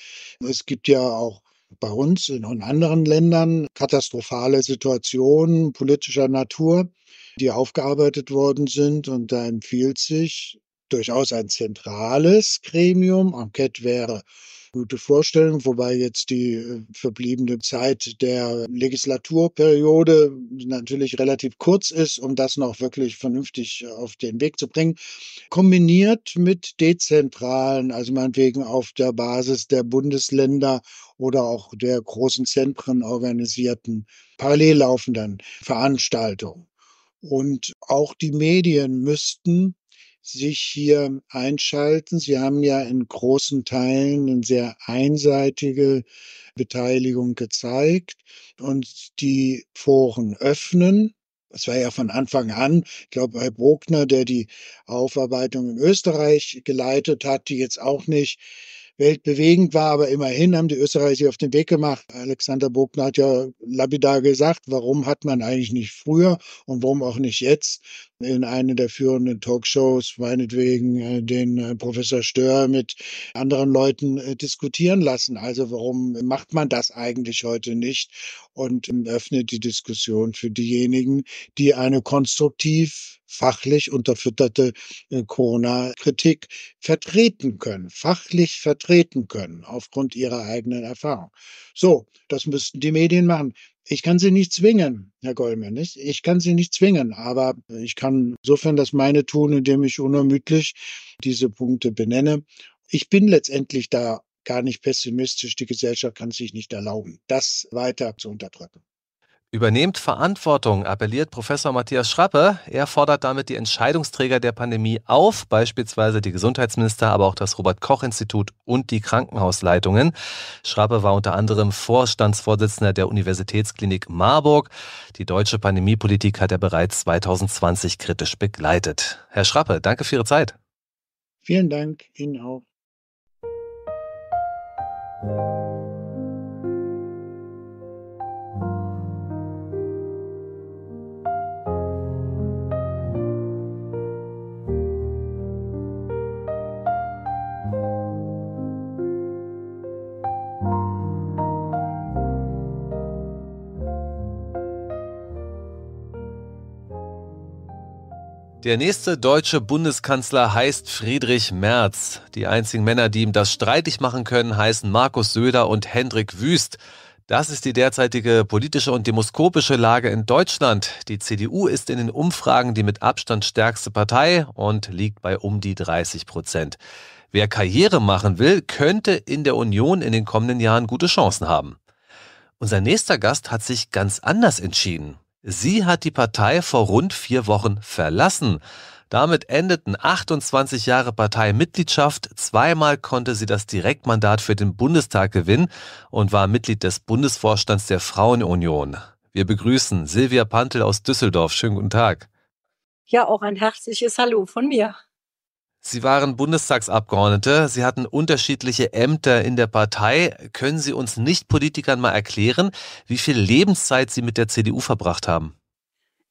Es gibt ja auch bei uns und in anderen Ländern katastrophale Situationen politischer Natur, die aufgearbeitet worden sind. Und da empfiehlt sich, durchaus ein zentrales Gremium. Enquete wäre gute Vorstellung, wobei jetzt die äh, verbliebene Zeit der Legislaturperiode natürlich relativ kurz ist, um das noch wirklich vernünftig äh, auf den Weg zu bringen. Kombiniert mit dezentralen, also meinetwegen auf der Basis der Bundesländer oder auch der großen Zentren organisierten, parallel laufenden Veranstaltungen. Und auch die Medien müssten sich hier einschalten. Sie haben ja in großen Teilen eine sehr einseitige Beteiligung gezeigt und die Foren öffnen. Das war ja von Anfang an, ich glaube, bei Bruckner, der die Aufarbeitung in Österreich geleitet hat, die jetzt auch nicht weltbewegend war, aber immerhin haben die Österreicher sich auf den Weg gemacht. Alexander Bogner hat ja lapidar gesagt, warum hat man eigentlich nicht früher und warum auch nicht jetzt in einer der führenden Talkshows, meinetwegen äh, den äh, Professor Stör mit anderen Leuten äh, diskutieren lassen. Also warum macht man das eigentlich heute nicht und ähm, öffnet die Diskussion für diejenigen, die eine konstruktiv fachlich unterfütterte äh, Corona-Kritik vertreten können, fachlich vertreten können, aufgrund ihrer eigenen Erfahrung. So, das müssten die Medien machen. Ich kann sie nicht zwingen, Herr Goldman. Nicht? Ich kann sie nicht zwingen, aber ich kann insofern das meine tun, indem ich unermüdlich diese Punkte benenne. Ich bin letztendlich da gar nicht pessimistisch. Die Gesellschaft kann sich nicht erlauben, das weiter zu unterdrücken. Übernehmt Verantwortung, appelliert Professor Matthias Schrappe. Er fordert damit die Entscheidungsträger der Pandemie auf, beispielsweise die Gesundheitsminister, aber auch das Robert Koch Institut und die Krankenhausleitungen. Schrappe war unter anderem Vorstandsvorsitzender der Universitätsklinik Marburg. Die deutsche Pandemiepolitik hat er bereits 2020 kritisch begleitet. Herr Schrappe, danke für Ihre Zeit. Vielen Dank Ihnen auch. Der nächste deutsche Bundeskanzler heißt Friedrich Merz. Die einzigen Männer, die ihm das streitig machen können, heißen Markus Söder und Hendrik Wüst. Das ist die derzeitige politische und demoskopische Lage in Deutschland. Die CDU ist in den Umfragen die mit Abstand stärkste Partei und liegt bei um die 30 Prozent. Wer Karriere machen will, könnte in der Union in den kommenden Jahren gute Chancen haben. Unser nächster Gast hat sich ganz anders entschieden. Sie hat die Partei vor rund vier Wochen verlassen. Damit endeten 28 Jahre Parteimitgliedschaft. Zweimal konnte sie das Direktmandat für den Bundestag gewinnen und war Mitglied des Bundesvorstands der Frauenunion. Wir begrüßen Silvia Pantel aus Düsseldorf. Schönen guten Tag. Ja, auch ein herzliches Hallo von mir. Sie waren Bundestagsabgeordnete, Sie hatten unterschiedliche Ämter in der Partei. Können Sie uns Nicht-Politikern mal erklären, wie viel Lebenszeit Sie mit der CDU verbracht haben?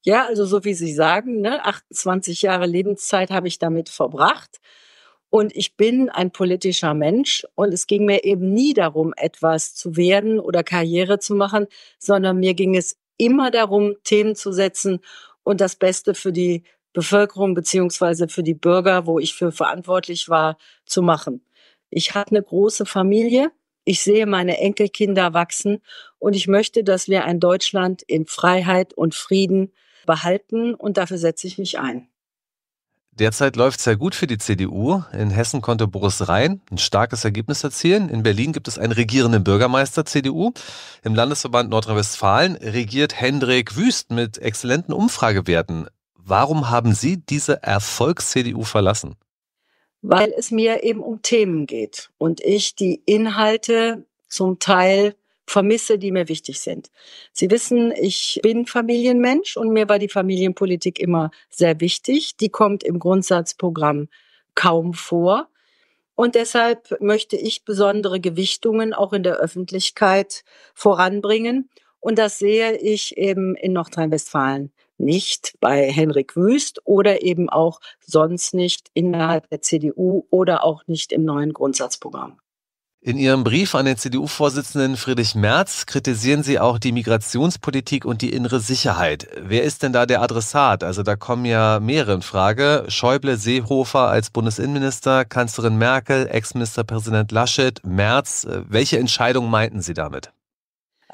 Ja, also so wie Sie sagen, ne, 28 Jahre Lebenszeit habe ich damit verbracht. Und ich bin ein politischer Mensch und es ging mir eben nie darum, etwas zu werden oder Karriere zu machen, sondern mir ging es immer darum, Themen zu setzen und das Beste für die Bevölkerung beziehungsweise für die Bürger, wo ich für verantwortlich war, zu machen. Ich habe eine große Familie. Ich sehe meine Enkelkinder wachsen und ich möchte, dass wir ein Deutschland in Freiheit und Frieden behalten und dafür setze ich mich ein. Derzeit läuft es ja gut für die CDU. In Hessen konnte Boris Rhein ein starkes Ergebnis erzielen. In Berlin gibt es einen regierenden Bürgermeister CDU. Im Landesverband Nordrhein-Westfalen regiert Hendrik Wüst mit exzellenten Umfragewerten. Warum haben Sie diese Erfolgs-CDU verlassen? Weil es mir eben um Themen geht und ich die Inhalte zum Teil vermisse, die mir wichtig sind. Sie wissen, ich bin Familienmensch und mir war die Familienpolitik immer sehr wichtig. Die kommt im Grundsatzprogramm kaum vor. Und deshalb möchte ich besondere Gewichtungen auch in der Öffentlichkeit voranbringen. Und das sehe ich eben in Nordrhein-Westfalen nicht bei Henrik Wüst oder eben auch sonst nicht innerhalb der CDU oder auch nicht im neuen Grundsatzprogramm. In Ihrem Brief an den CDU-Vorsitzenden Friedrich Merz kritisieren Sie auch die Migrationspolitik und die innere Sicherheit. Wer ist denn da der Adressat? Also da kommen ja mehrere in Frage. Schäuble, Seehofer als Bundesinnenminister, Kanzlerin Merkel, Ex-Ministerpräsident Laschet, Merz. Welche Entscheidung meinten Sie damit?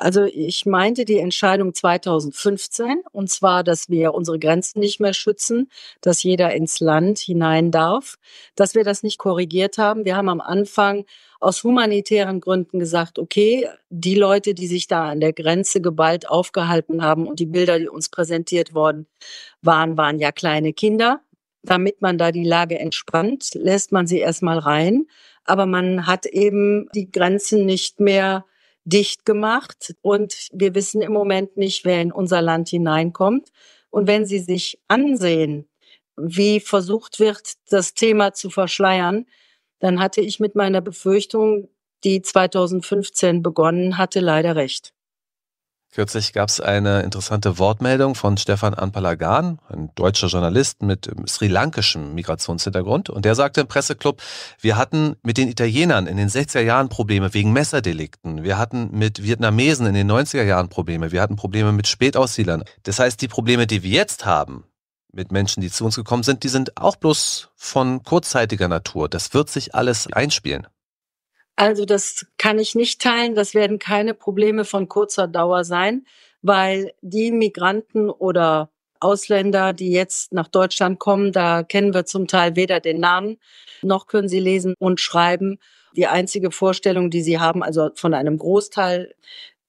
Also ich meinte die Entscheidung 2015, und zwar, dass wir unsere Grenzen nicht mehr schützen, dass jeder ins Land hinein darf, dass wir das nicht korrigiert haben. Wir haben am Anfang aus humanitären Gründen gesagt, okay, die Leute, die sich da an der Grenze geballt aufgehalten haben und die Bilder, die uns präsentiert worden waren, waren ja kleine Kinder. Damit man da die Lage entspannt, lässt man sie erstmal rein. Aber man hat eben die Grenzen nicht mehr dicht gemacht und wir wissen im Moment nicht, wer in unser Land hineinkommt. Und wenn Sie sich ansehen, wie versucht wird, das Thema zu verschleiern, dann hatte ich mit meiner Befürchtung, die 2015 begonnen hatte, leider recht. Kürzlich gab es eine interessante Wortmeldung von Stefan Anpalagan, ein deutscher Journalist mit ähm, sri-lankischem Migrationshintergrund. Und der sagte im Presseclub, wir hatten mit den Italienern in den 60er Jahren Probleme wegen Messerdelikten. Wir hatten mit Vietnamesen in den 90er Jahren Probleme. Wir hatten Probleme mit Spätaussiedlern. Das heißt, die Probleme, die wir jetzt haben, mit Menschen, die zu uns gekommen sind, die sind auch bloß von kurzzeitiger Natur. Das wird sich alles einspielen. Also das kann ich nicht teilen. Das werden keine Probleme von kurzer Dauer sein, weil die Migranten oder Ausländer, die jetzt nach Deutschland kommen, da kennen wir zum Teil weder den Namen noch können sie lesen und schreiben. Die einzige Vorstellung, die sie haben, also von einem Großteil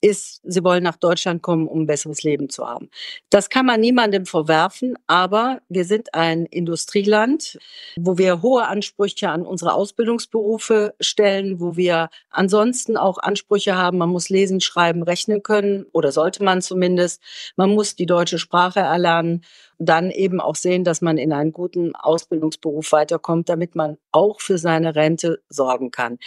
ist, sie wollen nach Deutschland kommen, um ein besseres Leben zu haben. Das kann man niemandem verwerfen, aber wir sind ein Industrieland, wo wir hohe Ansprüche an unsere Ausbildungsberufe stellen, wo wir ansonsten auch Ansprüche haben, man muss lesen, schreiben, rechnen können oder sollte man zumindest, man muss die deutsche Sprache erlernen dann eben auch sehen, dass man in einen guten Ausbildungsberuf weiterkommt, damit man auch für seine Rente sorgen kann.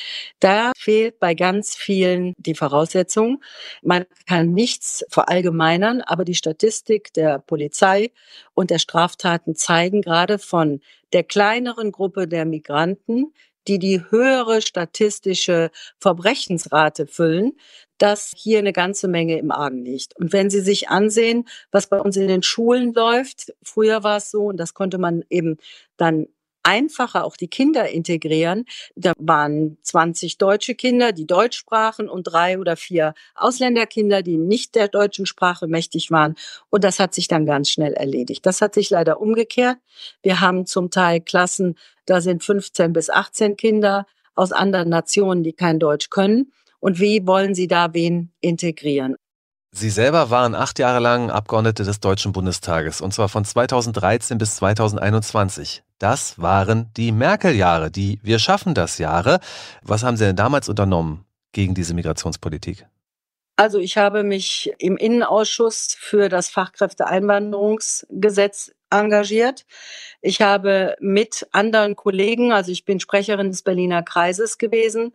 Da fehlt bei ganz vielen die Voraussetzung. Man kann nichts verallgemeinern, aber die Statistik der Polizei und der Straftaten zeigen gerade von der kleineren Gruppe der Migranten, die die höhere statistische Verbrechensrate füllen, dass hier eine ganze Menge im Argen liegt. Und wenn Sie sich ansehen, was bei uns in den Schulen läuft, früher war es so, und das konnte man eben dann einfacher auch die Kinder integrieren. Da waren 20 deutsche Kinder, die Deutsch sprachen und drei oder vier Ausländerkinder, die nicht der deutschen Sprache mächtig waren. Und das hat sich dann ganz schnell erledigt. Das hat sich leider umgekehrt. Wir haben zum Teil Klassen, da sind 15 bis 18 Kinder aus anderen Nationen, die kein Deutsch können. Und wie wollen Sie da wen integrieren? Sie selber waren acht Jahre lang Abgeordnete des Deutschen Bundestages, und zwar von 2013 bis 2021. Das waren die Merkel-Jahre, die Wir schaffen das Jahre. Was haben Sie denn damals unternommen gegen diese Migrationspolitik? Also ich habe mich im Innenausschuss für das Fachkräfteeinwanderungsgesetz engagiert. Ich habe mit anderen Kollegen, also ich bin Sprecherin des Berliner Kreises gewesen,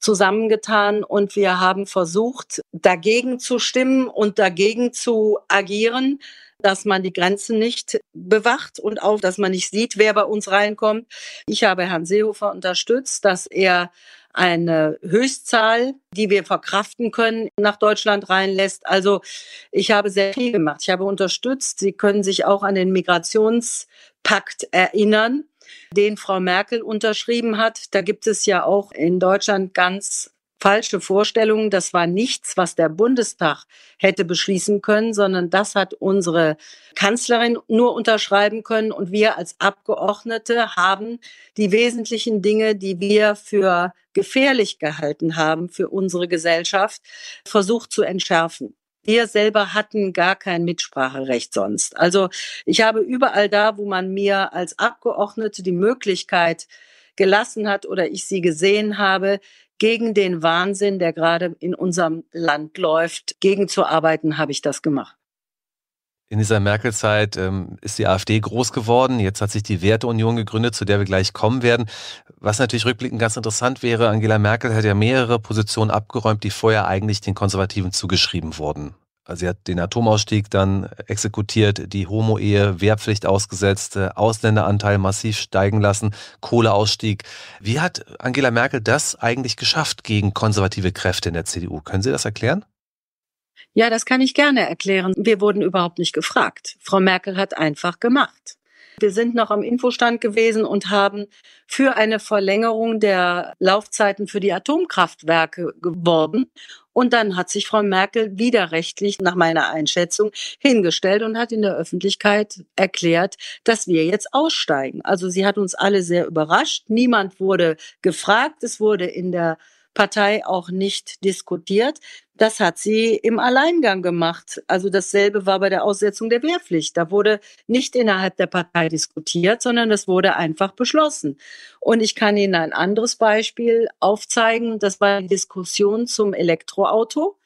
zusammengetan und wir haben versucht, dagegen zu stimmen und dagegen zu agieren, dass man die Grenzen nicht bewacht und auch, dass man nicht sieht, wer bei uns reinkommt. Ich habe Herrn Seehofer unterstützt, dass er eine Höchstzahl, die wir verkraften können, nach Deutschland reinlässt. Also ich habe sehr viel gemacht. Ich habe unterstützt. Sie können sich auch an den Migrationspakt erinnern den Frau Merkel unterschrieben hat. Da gibt es ja auch in Deutschland ganz falsche Vorstellungen. Das war nichts, was der Bundestag hätte beschließen können, sondern das hat unsere Kanzlerin nur unterschreiben können. Und wir als Abgeordnete haben die wesentlichen Dinge, die wir für gefährlich gehalten haben für unsere Gesellschaft, versucht zu entschärfen wir selber hatten gar kein Mitspracherecht sonst. Also ich habe überall da, wo man mir als Abgeordnete die Möglichkeit gelassen hat oder ich sie gesehen habe, gegen den Wahnsinn, der gerade in unserem Land läuft, gegenzuarbeiten, habe ich das gemacht. In dieser Merkel-Zeit ähm, ist die AfD groß geworden. Jetzt hat sich die Werteunion gegründet, zu der wir gleich kommen werden. Was natürlich rückblickend ganz interessant wäre, Angela Merkel hat ja mehrere Positionen abgeräumt, die vorher eigentlich den Konservativen zugeschrieben wurden. Also sie hat den Atomausstieg dann exekutiert, die Homo-Ehe, Wehrpflicht ausgesetzt, äh, Ausländeranteil massiv steigen lassen, Kohleausstieg. Wie hat Angela Merkel das eigentlich geschafft gegen konservative Kräfte in der CDU? Können Sie das erklären? Ja, das kann ich gerne erklären. Wir wurden überhaupt nicht gefragt. Frau Merkel hat einfach gemacht. Wir sind noch am Infostand gewesen und haben für eine Verlängerung der Laufzeiten für die Atomkraftwerke geworben. Und dann hat sich Frau Merkel widerrechtlich nach meiner Einschätzung hingestellt und hat in der Öffentlichkeit erklärt, dass wir jetzt aussteigen. Also sie hat uns alle sehr überrascht. Niemand wurde gefragt. Es wurde in der Partei auch nicht diskutiert das hat sie im Alleingang gemacht. Also dasselbe war bei der Aussetzung der Wehrpflicht. Da wurde nicht innerhalb der Partei diskutiert, sondern das wurde einfach beschlossen. Und ich kann Ihnen ein anderes Beispiel aufzeigen. Das war die Diskussion zum Elektroauto.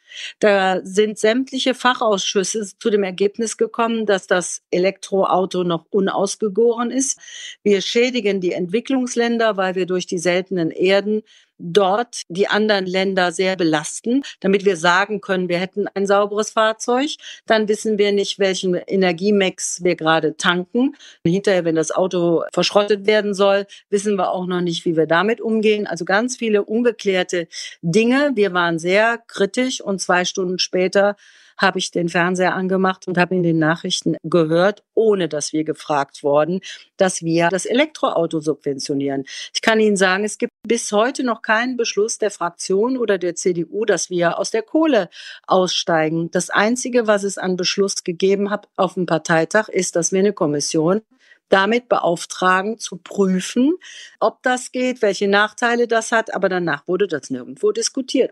Da sind sämtliche Fachausschüsse zu dem Ergebnis gekommen, dass das Elektroauto noch unausgegoren ist. Wir schädigen die Entwicklungsländer, weil wir durch die seltenen Erden dort die anderen Länder sehr belasten, damit wir sagen können, wir hätten ein sauberes Fahrzeug. Dann wissen wir nicht, welchen Energiemax wir gerade tanken. Und hinterher, wenn das Auto verschrottet werden soll, wissen wir auch noch nicht, wie wir damit umgehen. Also ganz viele ungeklärte Dinge. Wir waren sehr kritisch und zwei Stunden später habe ich den Fernseher angemacht und habe in den Nachrichten gehört, ohne dass wir gefragt worden, dass wir das Elektroauto subventionieren. Ich kann Ihnen sagen, es gibt bis heute noch keinen Beschluss der Fraktion oder der CDU, dass wir aus der Kohle aussteigen. Das Einzige, was es an Beschluss gegeben hat auf dem Parteitag, ist, dass wir eine Kommission damit beauftragen, zu prüfen, ob das geht, welche Nachteile das hat. Aber danach wurde das nirgendwo diskutiert.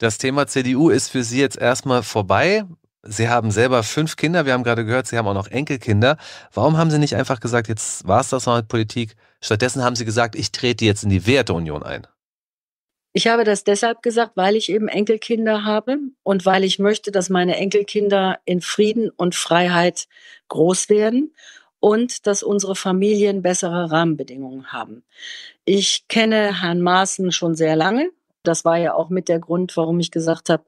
Das Thema CDU ist für Sie jetzt erstmal vorbei. Sie haben selber fünf Kinder. Wir haben gerade gehört, Sie haben auch noch Enkelkinder. Warum haben Sie nicht einfach gesagt, jetzt war es das noch mit Politik? Stattdessen haben Sie gesagt, ich trete jetzt in die Werteunion ein. Ich habe das deshalb gesagt, weil ich eben Enkelkinder habe und weil ich möchte, dass meine Enkelkinder in Frieden und Freiheit groß werden und dass unsere Familien bessere Rahmenbedingungen haben. Ich kenne Herrn Maaßen schon sehr lange. Das war ja auch mit der Grund, warum ich gesagt habe,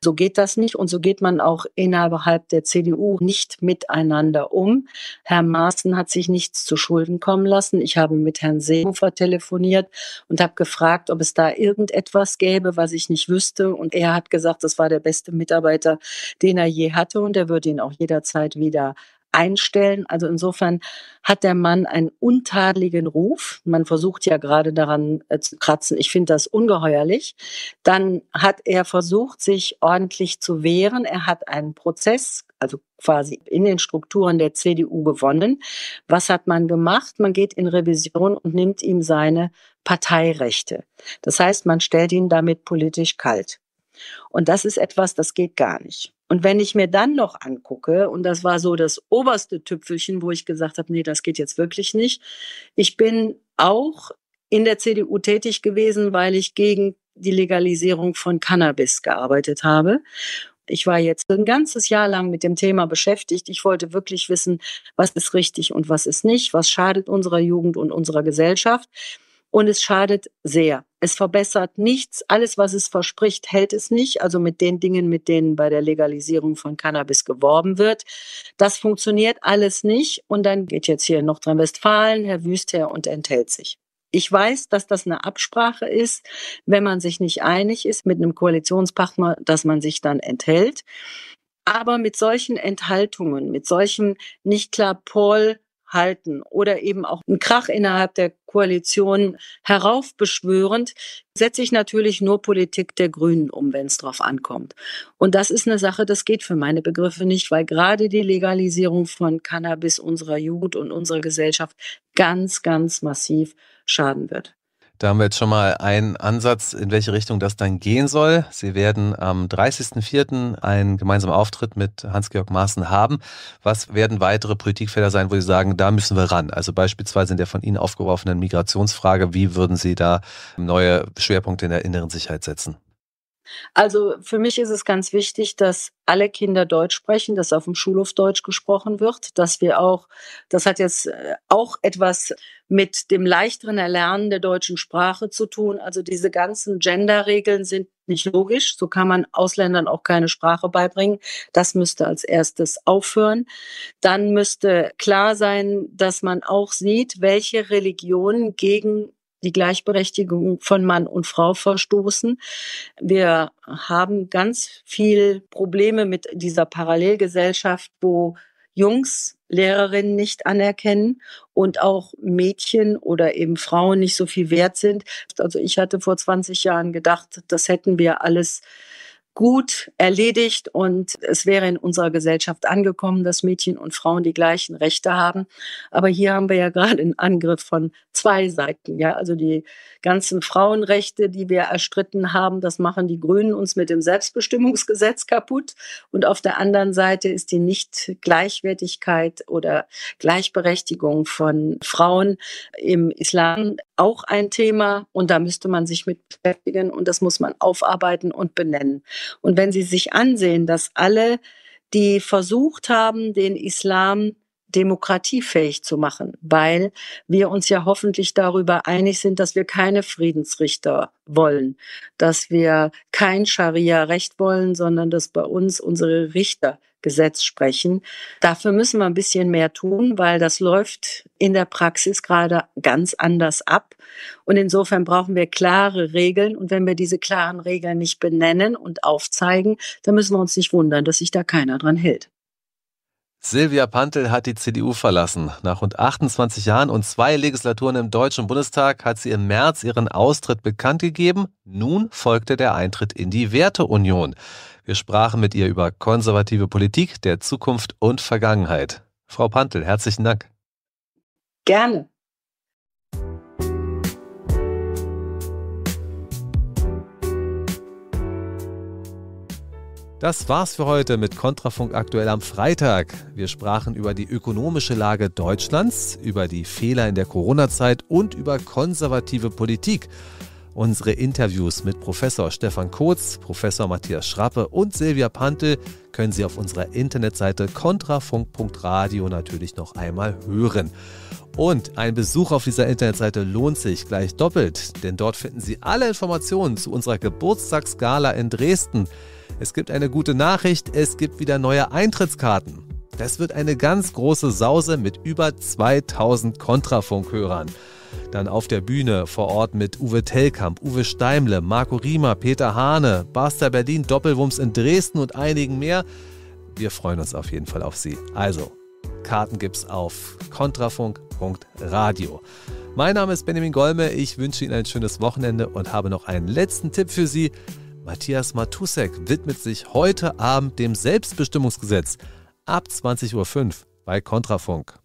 so geht das nicht und so geht man auch innerhalb der CDU nicht miteinander um. Herr Maaßen hat sich nichts zu Schulden kommen lassen. Ich habe mit Herrn Seehofer telefoniert und habe gefragt, ob es da irgendetwas gäbe, was ich nicht wüsste. Und er hat gesagt, das war der beste Mitarbeiter, den er je hatte und er würde ihn auch jederzeit wieder einstellen. Also insofern hat der Mann einen untadeligen Ruf. Man versucht ja gerade daran äh, zu kratzen. Ich finde das ungeheuerlich. Dann hat er versucht, sich ordentlich zu wehren. Er hat einen Prozess, also quasi in den Strukturen der CDU gewonnen. Was hat man gemacht? Man geht in Revision und nimmt ihm seine Parteirechte. Das heißt, man stellt ihn damit politisch kalt. Und das ist etwas, das geht gar nicht. Und wenn ich mir dann noch angucke, und das war so das oberste Tüpfelchen, wo ich gesagt habe, nee, das geht jetzt wirklich nicht. Ich bin auch in der CDU tätig gewesen, weil ich gegen die Legalisierung von Cannabis gearbeitet habe. Ich war jetzt ein ganzes Jahr lang mit dem Thema beschäftigt. Ich wollte wirklich wissen, was ist richtig und was ist nicht, was schadet unserer Jugend und unserer Gesellschaft und es schadet sehr. Es verbessert nichts. Alles, was es verspricht, hält es nicht. Also mit den Dingen, mit denen bei der Legalisierung von Cannabis geworben wird. Das funktioniert alles nicht. Und dann geht jetzt hier in Nordrhein-Westfalen Herr Wüst her und enthält sich. Ich weiß, dass das eine Absprache ist, wenn man sich nicht einig ist mit einem Koalitionspartner, dass man sich dann enthält. Aber mit solchen Enthaltungen, mit solchen nicht klar Paul halten oder eben auch einen Krach innerhalb der Koalition heraufbeschwörend, setze ich natürlich nur Politik der Grünen um, wenn es drauf ankommt. Und das ist eine Sache, das geht für meine Begriffe nicht, weil gerade die Legalisierung von Cannabis unserer Jugend und unserer Gesellschaft ganz, ganz massiv schaden wird. Da haben wir jetzt schon mal einen Ansatz, in welche Richtung das dann gehen soll. Sie werden am 30.04. einen gemeinsamen Auftritt mit Hans-Georg Maaßen haben. Was werden weitere Politikfelder sein, wo Sie sagen, da müssen wir ran? Also beispielsweise in der von Ihnen aufgeworfenen Migrationsfrage, wie würden Sie da neue Schwerpunkte in der inneren Sicherheit setzen? Also für mich ist es ganz wichtig, dass alle Kinder Deutsch sprechen, dass auf dem Schulhof Deutsch gesprochen wird, dass wir auch, das hat jetzt äh, auch etwas mit dem leichteren Erlernen der deutschen Sprache zu tun. Also diese ganzen Gender-Regeln sind nicht logisch. So kann man Ausländern auch keine Sprache beibringen. Das müsste als erstes aufhören. Dann müsste klar sein, dass man auch sieht, welche Religionen gegen die Gleichberechtigung von Mann und Frau verstoßen. Wir haben ganz viel Probleme mit dieser Parallelgesellschaft, wo Jungs Lehrerinnen nicht anerkennen und auch Mädchen oder eben Frauen nicht so viel wert sind. Also ich hatte vor 20 Jahren gedacht, das hätten wir alles gut erledigt und es wäre in unserer Gesellschaft angekommen, dass Mädchen und Frauen die gleichen Rechte haben. Aber hier haben wir ja [laughs] gerade einen Angriff von zwei Seiten. Ja, also die ganzen Frauenrechte, die wir erstritten haben, das machen die Grünen uns mit dem Selbstbestimmungsgesetz kaputt. Und auf der anderen Seite ist die Nicht-Gleichwertigkeit oder Gleichberechtigung von Frauen im Islam auch ein Thema. Und da müsste man sich mit beschäftigen und das muss man aufarbeiten und benennen. Und wenn Sie sich ansehen, dass alle, die versucht haben, den Islam demokratiefähig zu machen, weil wir uns ja hoffentlich darüber einig sind, dass wir keine Friedensrichter wollen, dass wir kein Scharia-Recht wollen, sondern dass bei uns unsere Richter Gesetz sprechen. Dafür müssen wir ein bisschen mehr tun, weil das läuft in der Praxis gerade ganz anders ab. Und insofern brauchen wir klare Regeln. Und wenn wir diese klaren Regeln nicht benennen und aufzeigen, dann müssen wir uns nicht wundern, dass sich da keiner dran hält. Silvia Pantel hat die CDU verlassen. Nach rund 28 Jahren und zwei Legislaturen im Deutschen Bundestag hat sie im März ihren Austritt bekannt gegeben. Nun folgte der Eintritt in die Werteunion. Wir sprachen mit ihr über konservative Politik der Zukunft und Vergangenheit. Frau Pantel, herzlichen Dank. Gerne. Das war's für heute mit Kontrafunk aktuell am Freitag. Wir sprachen über die ökonomische Lage Deutschlands, über die Fehler in der Corona-Zeit und über konservative Politik. Unsere Interviews mit Professor Stefan Kurz, Professor Matthias Schrappe und Silvia Pantel können Sie auf unserer Internetseite kontrafunk.radio natürlich noch einmal hören. Und ein Besuch auf dieser Internetseite lohnt sich gleich doppelt, denn dort finden Sie alle Informationen zu unserer Geburtstagsgala in Dresden. Es gibt eine gute Nachricht, es gibt wieder neue Eintrittskarten. Das wird eine ganz große Sause mit über 2000 Kontrafunkhörern. Dann auf der Bühne vor Ort mit Uwe Tellkamp, Uwe Steimle, Marco Riemer, Peter Hahne, Barster Berlin, Doppelwumms in Dresden und einigen mehr. Wir freuen uns auf jeden Fall auf Sie. Also, Karten gibt's auf kontrafunk.radio. Mein Name ist Benjamin Golme, ich wünsche Ihnen ein schönes Wochenende und habe noch einen letzten Tipp für Sie. Matthias Matusek widmet sich heute Abend dem Selbstbestimmungsgesetz ab 20.05 Uhr bei Kontrafunk.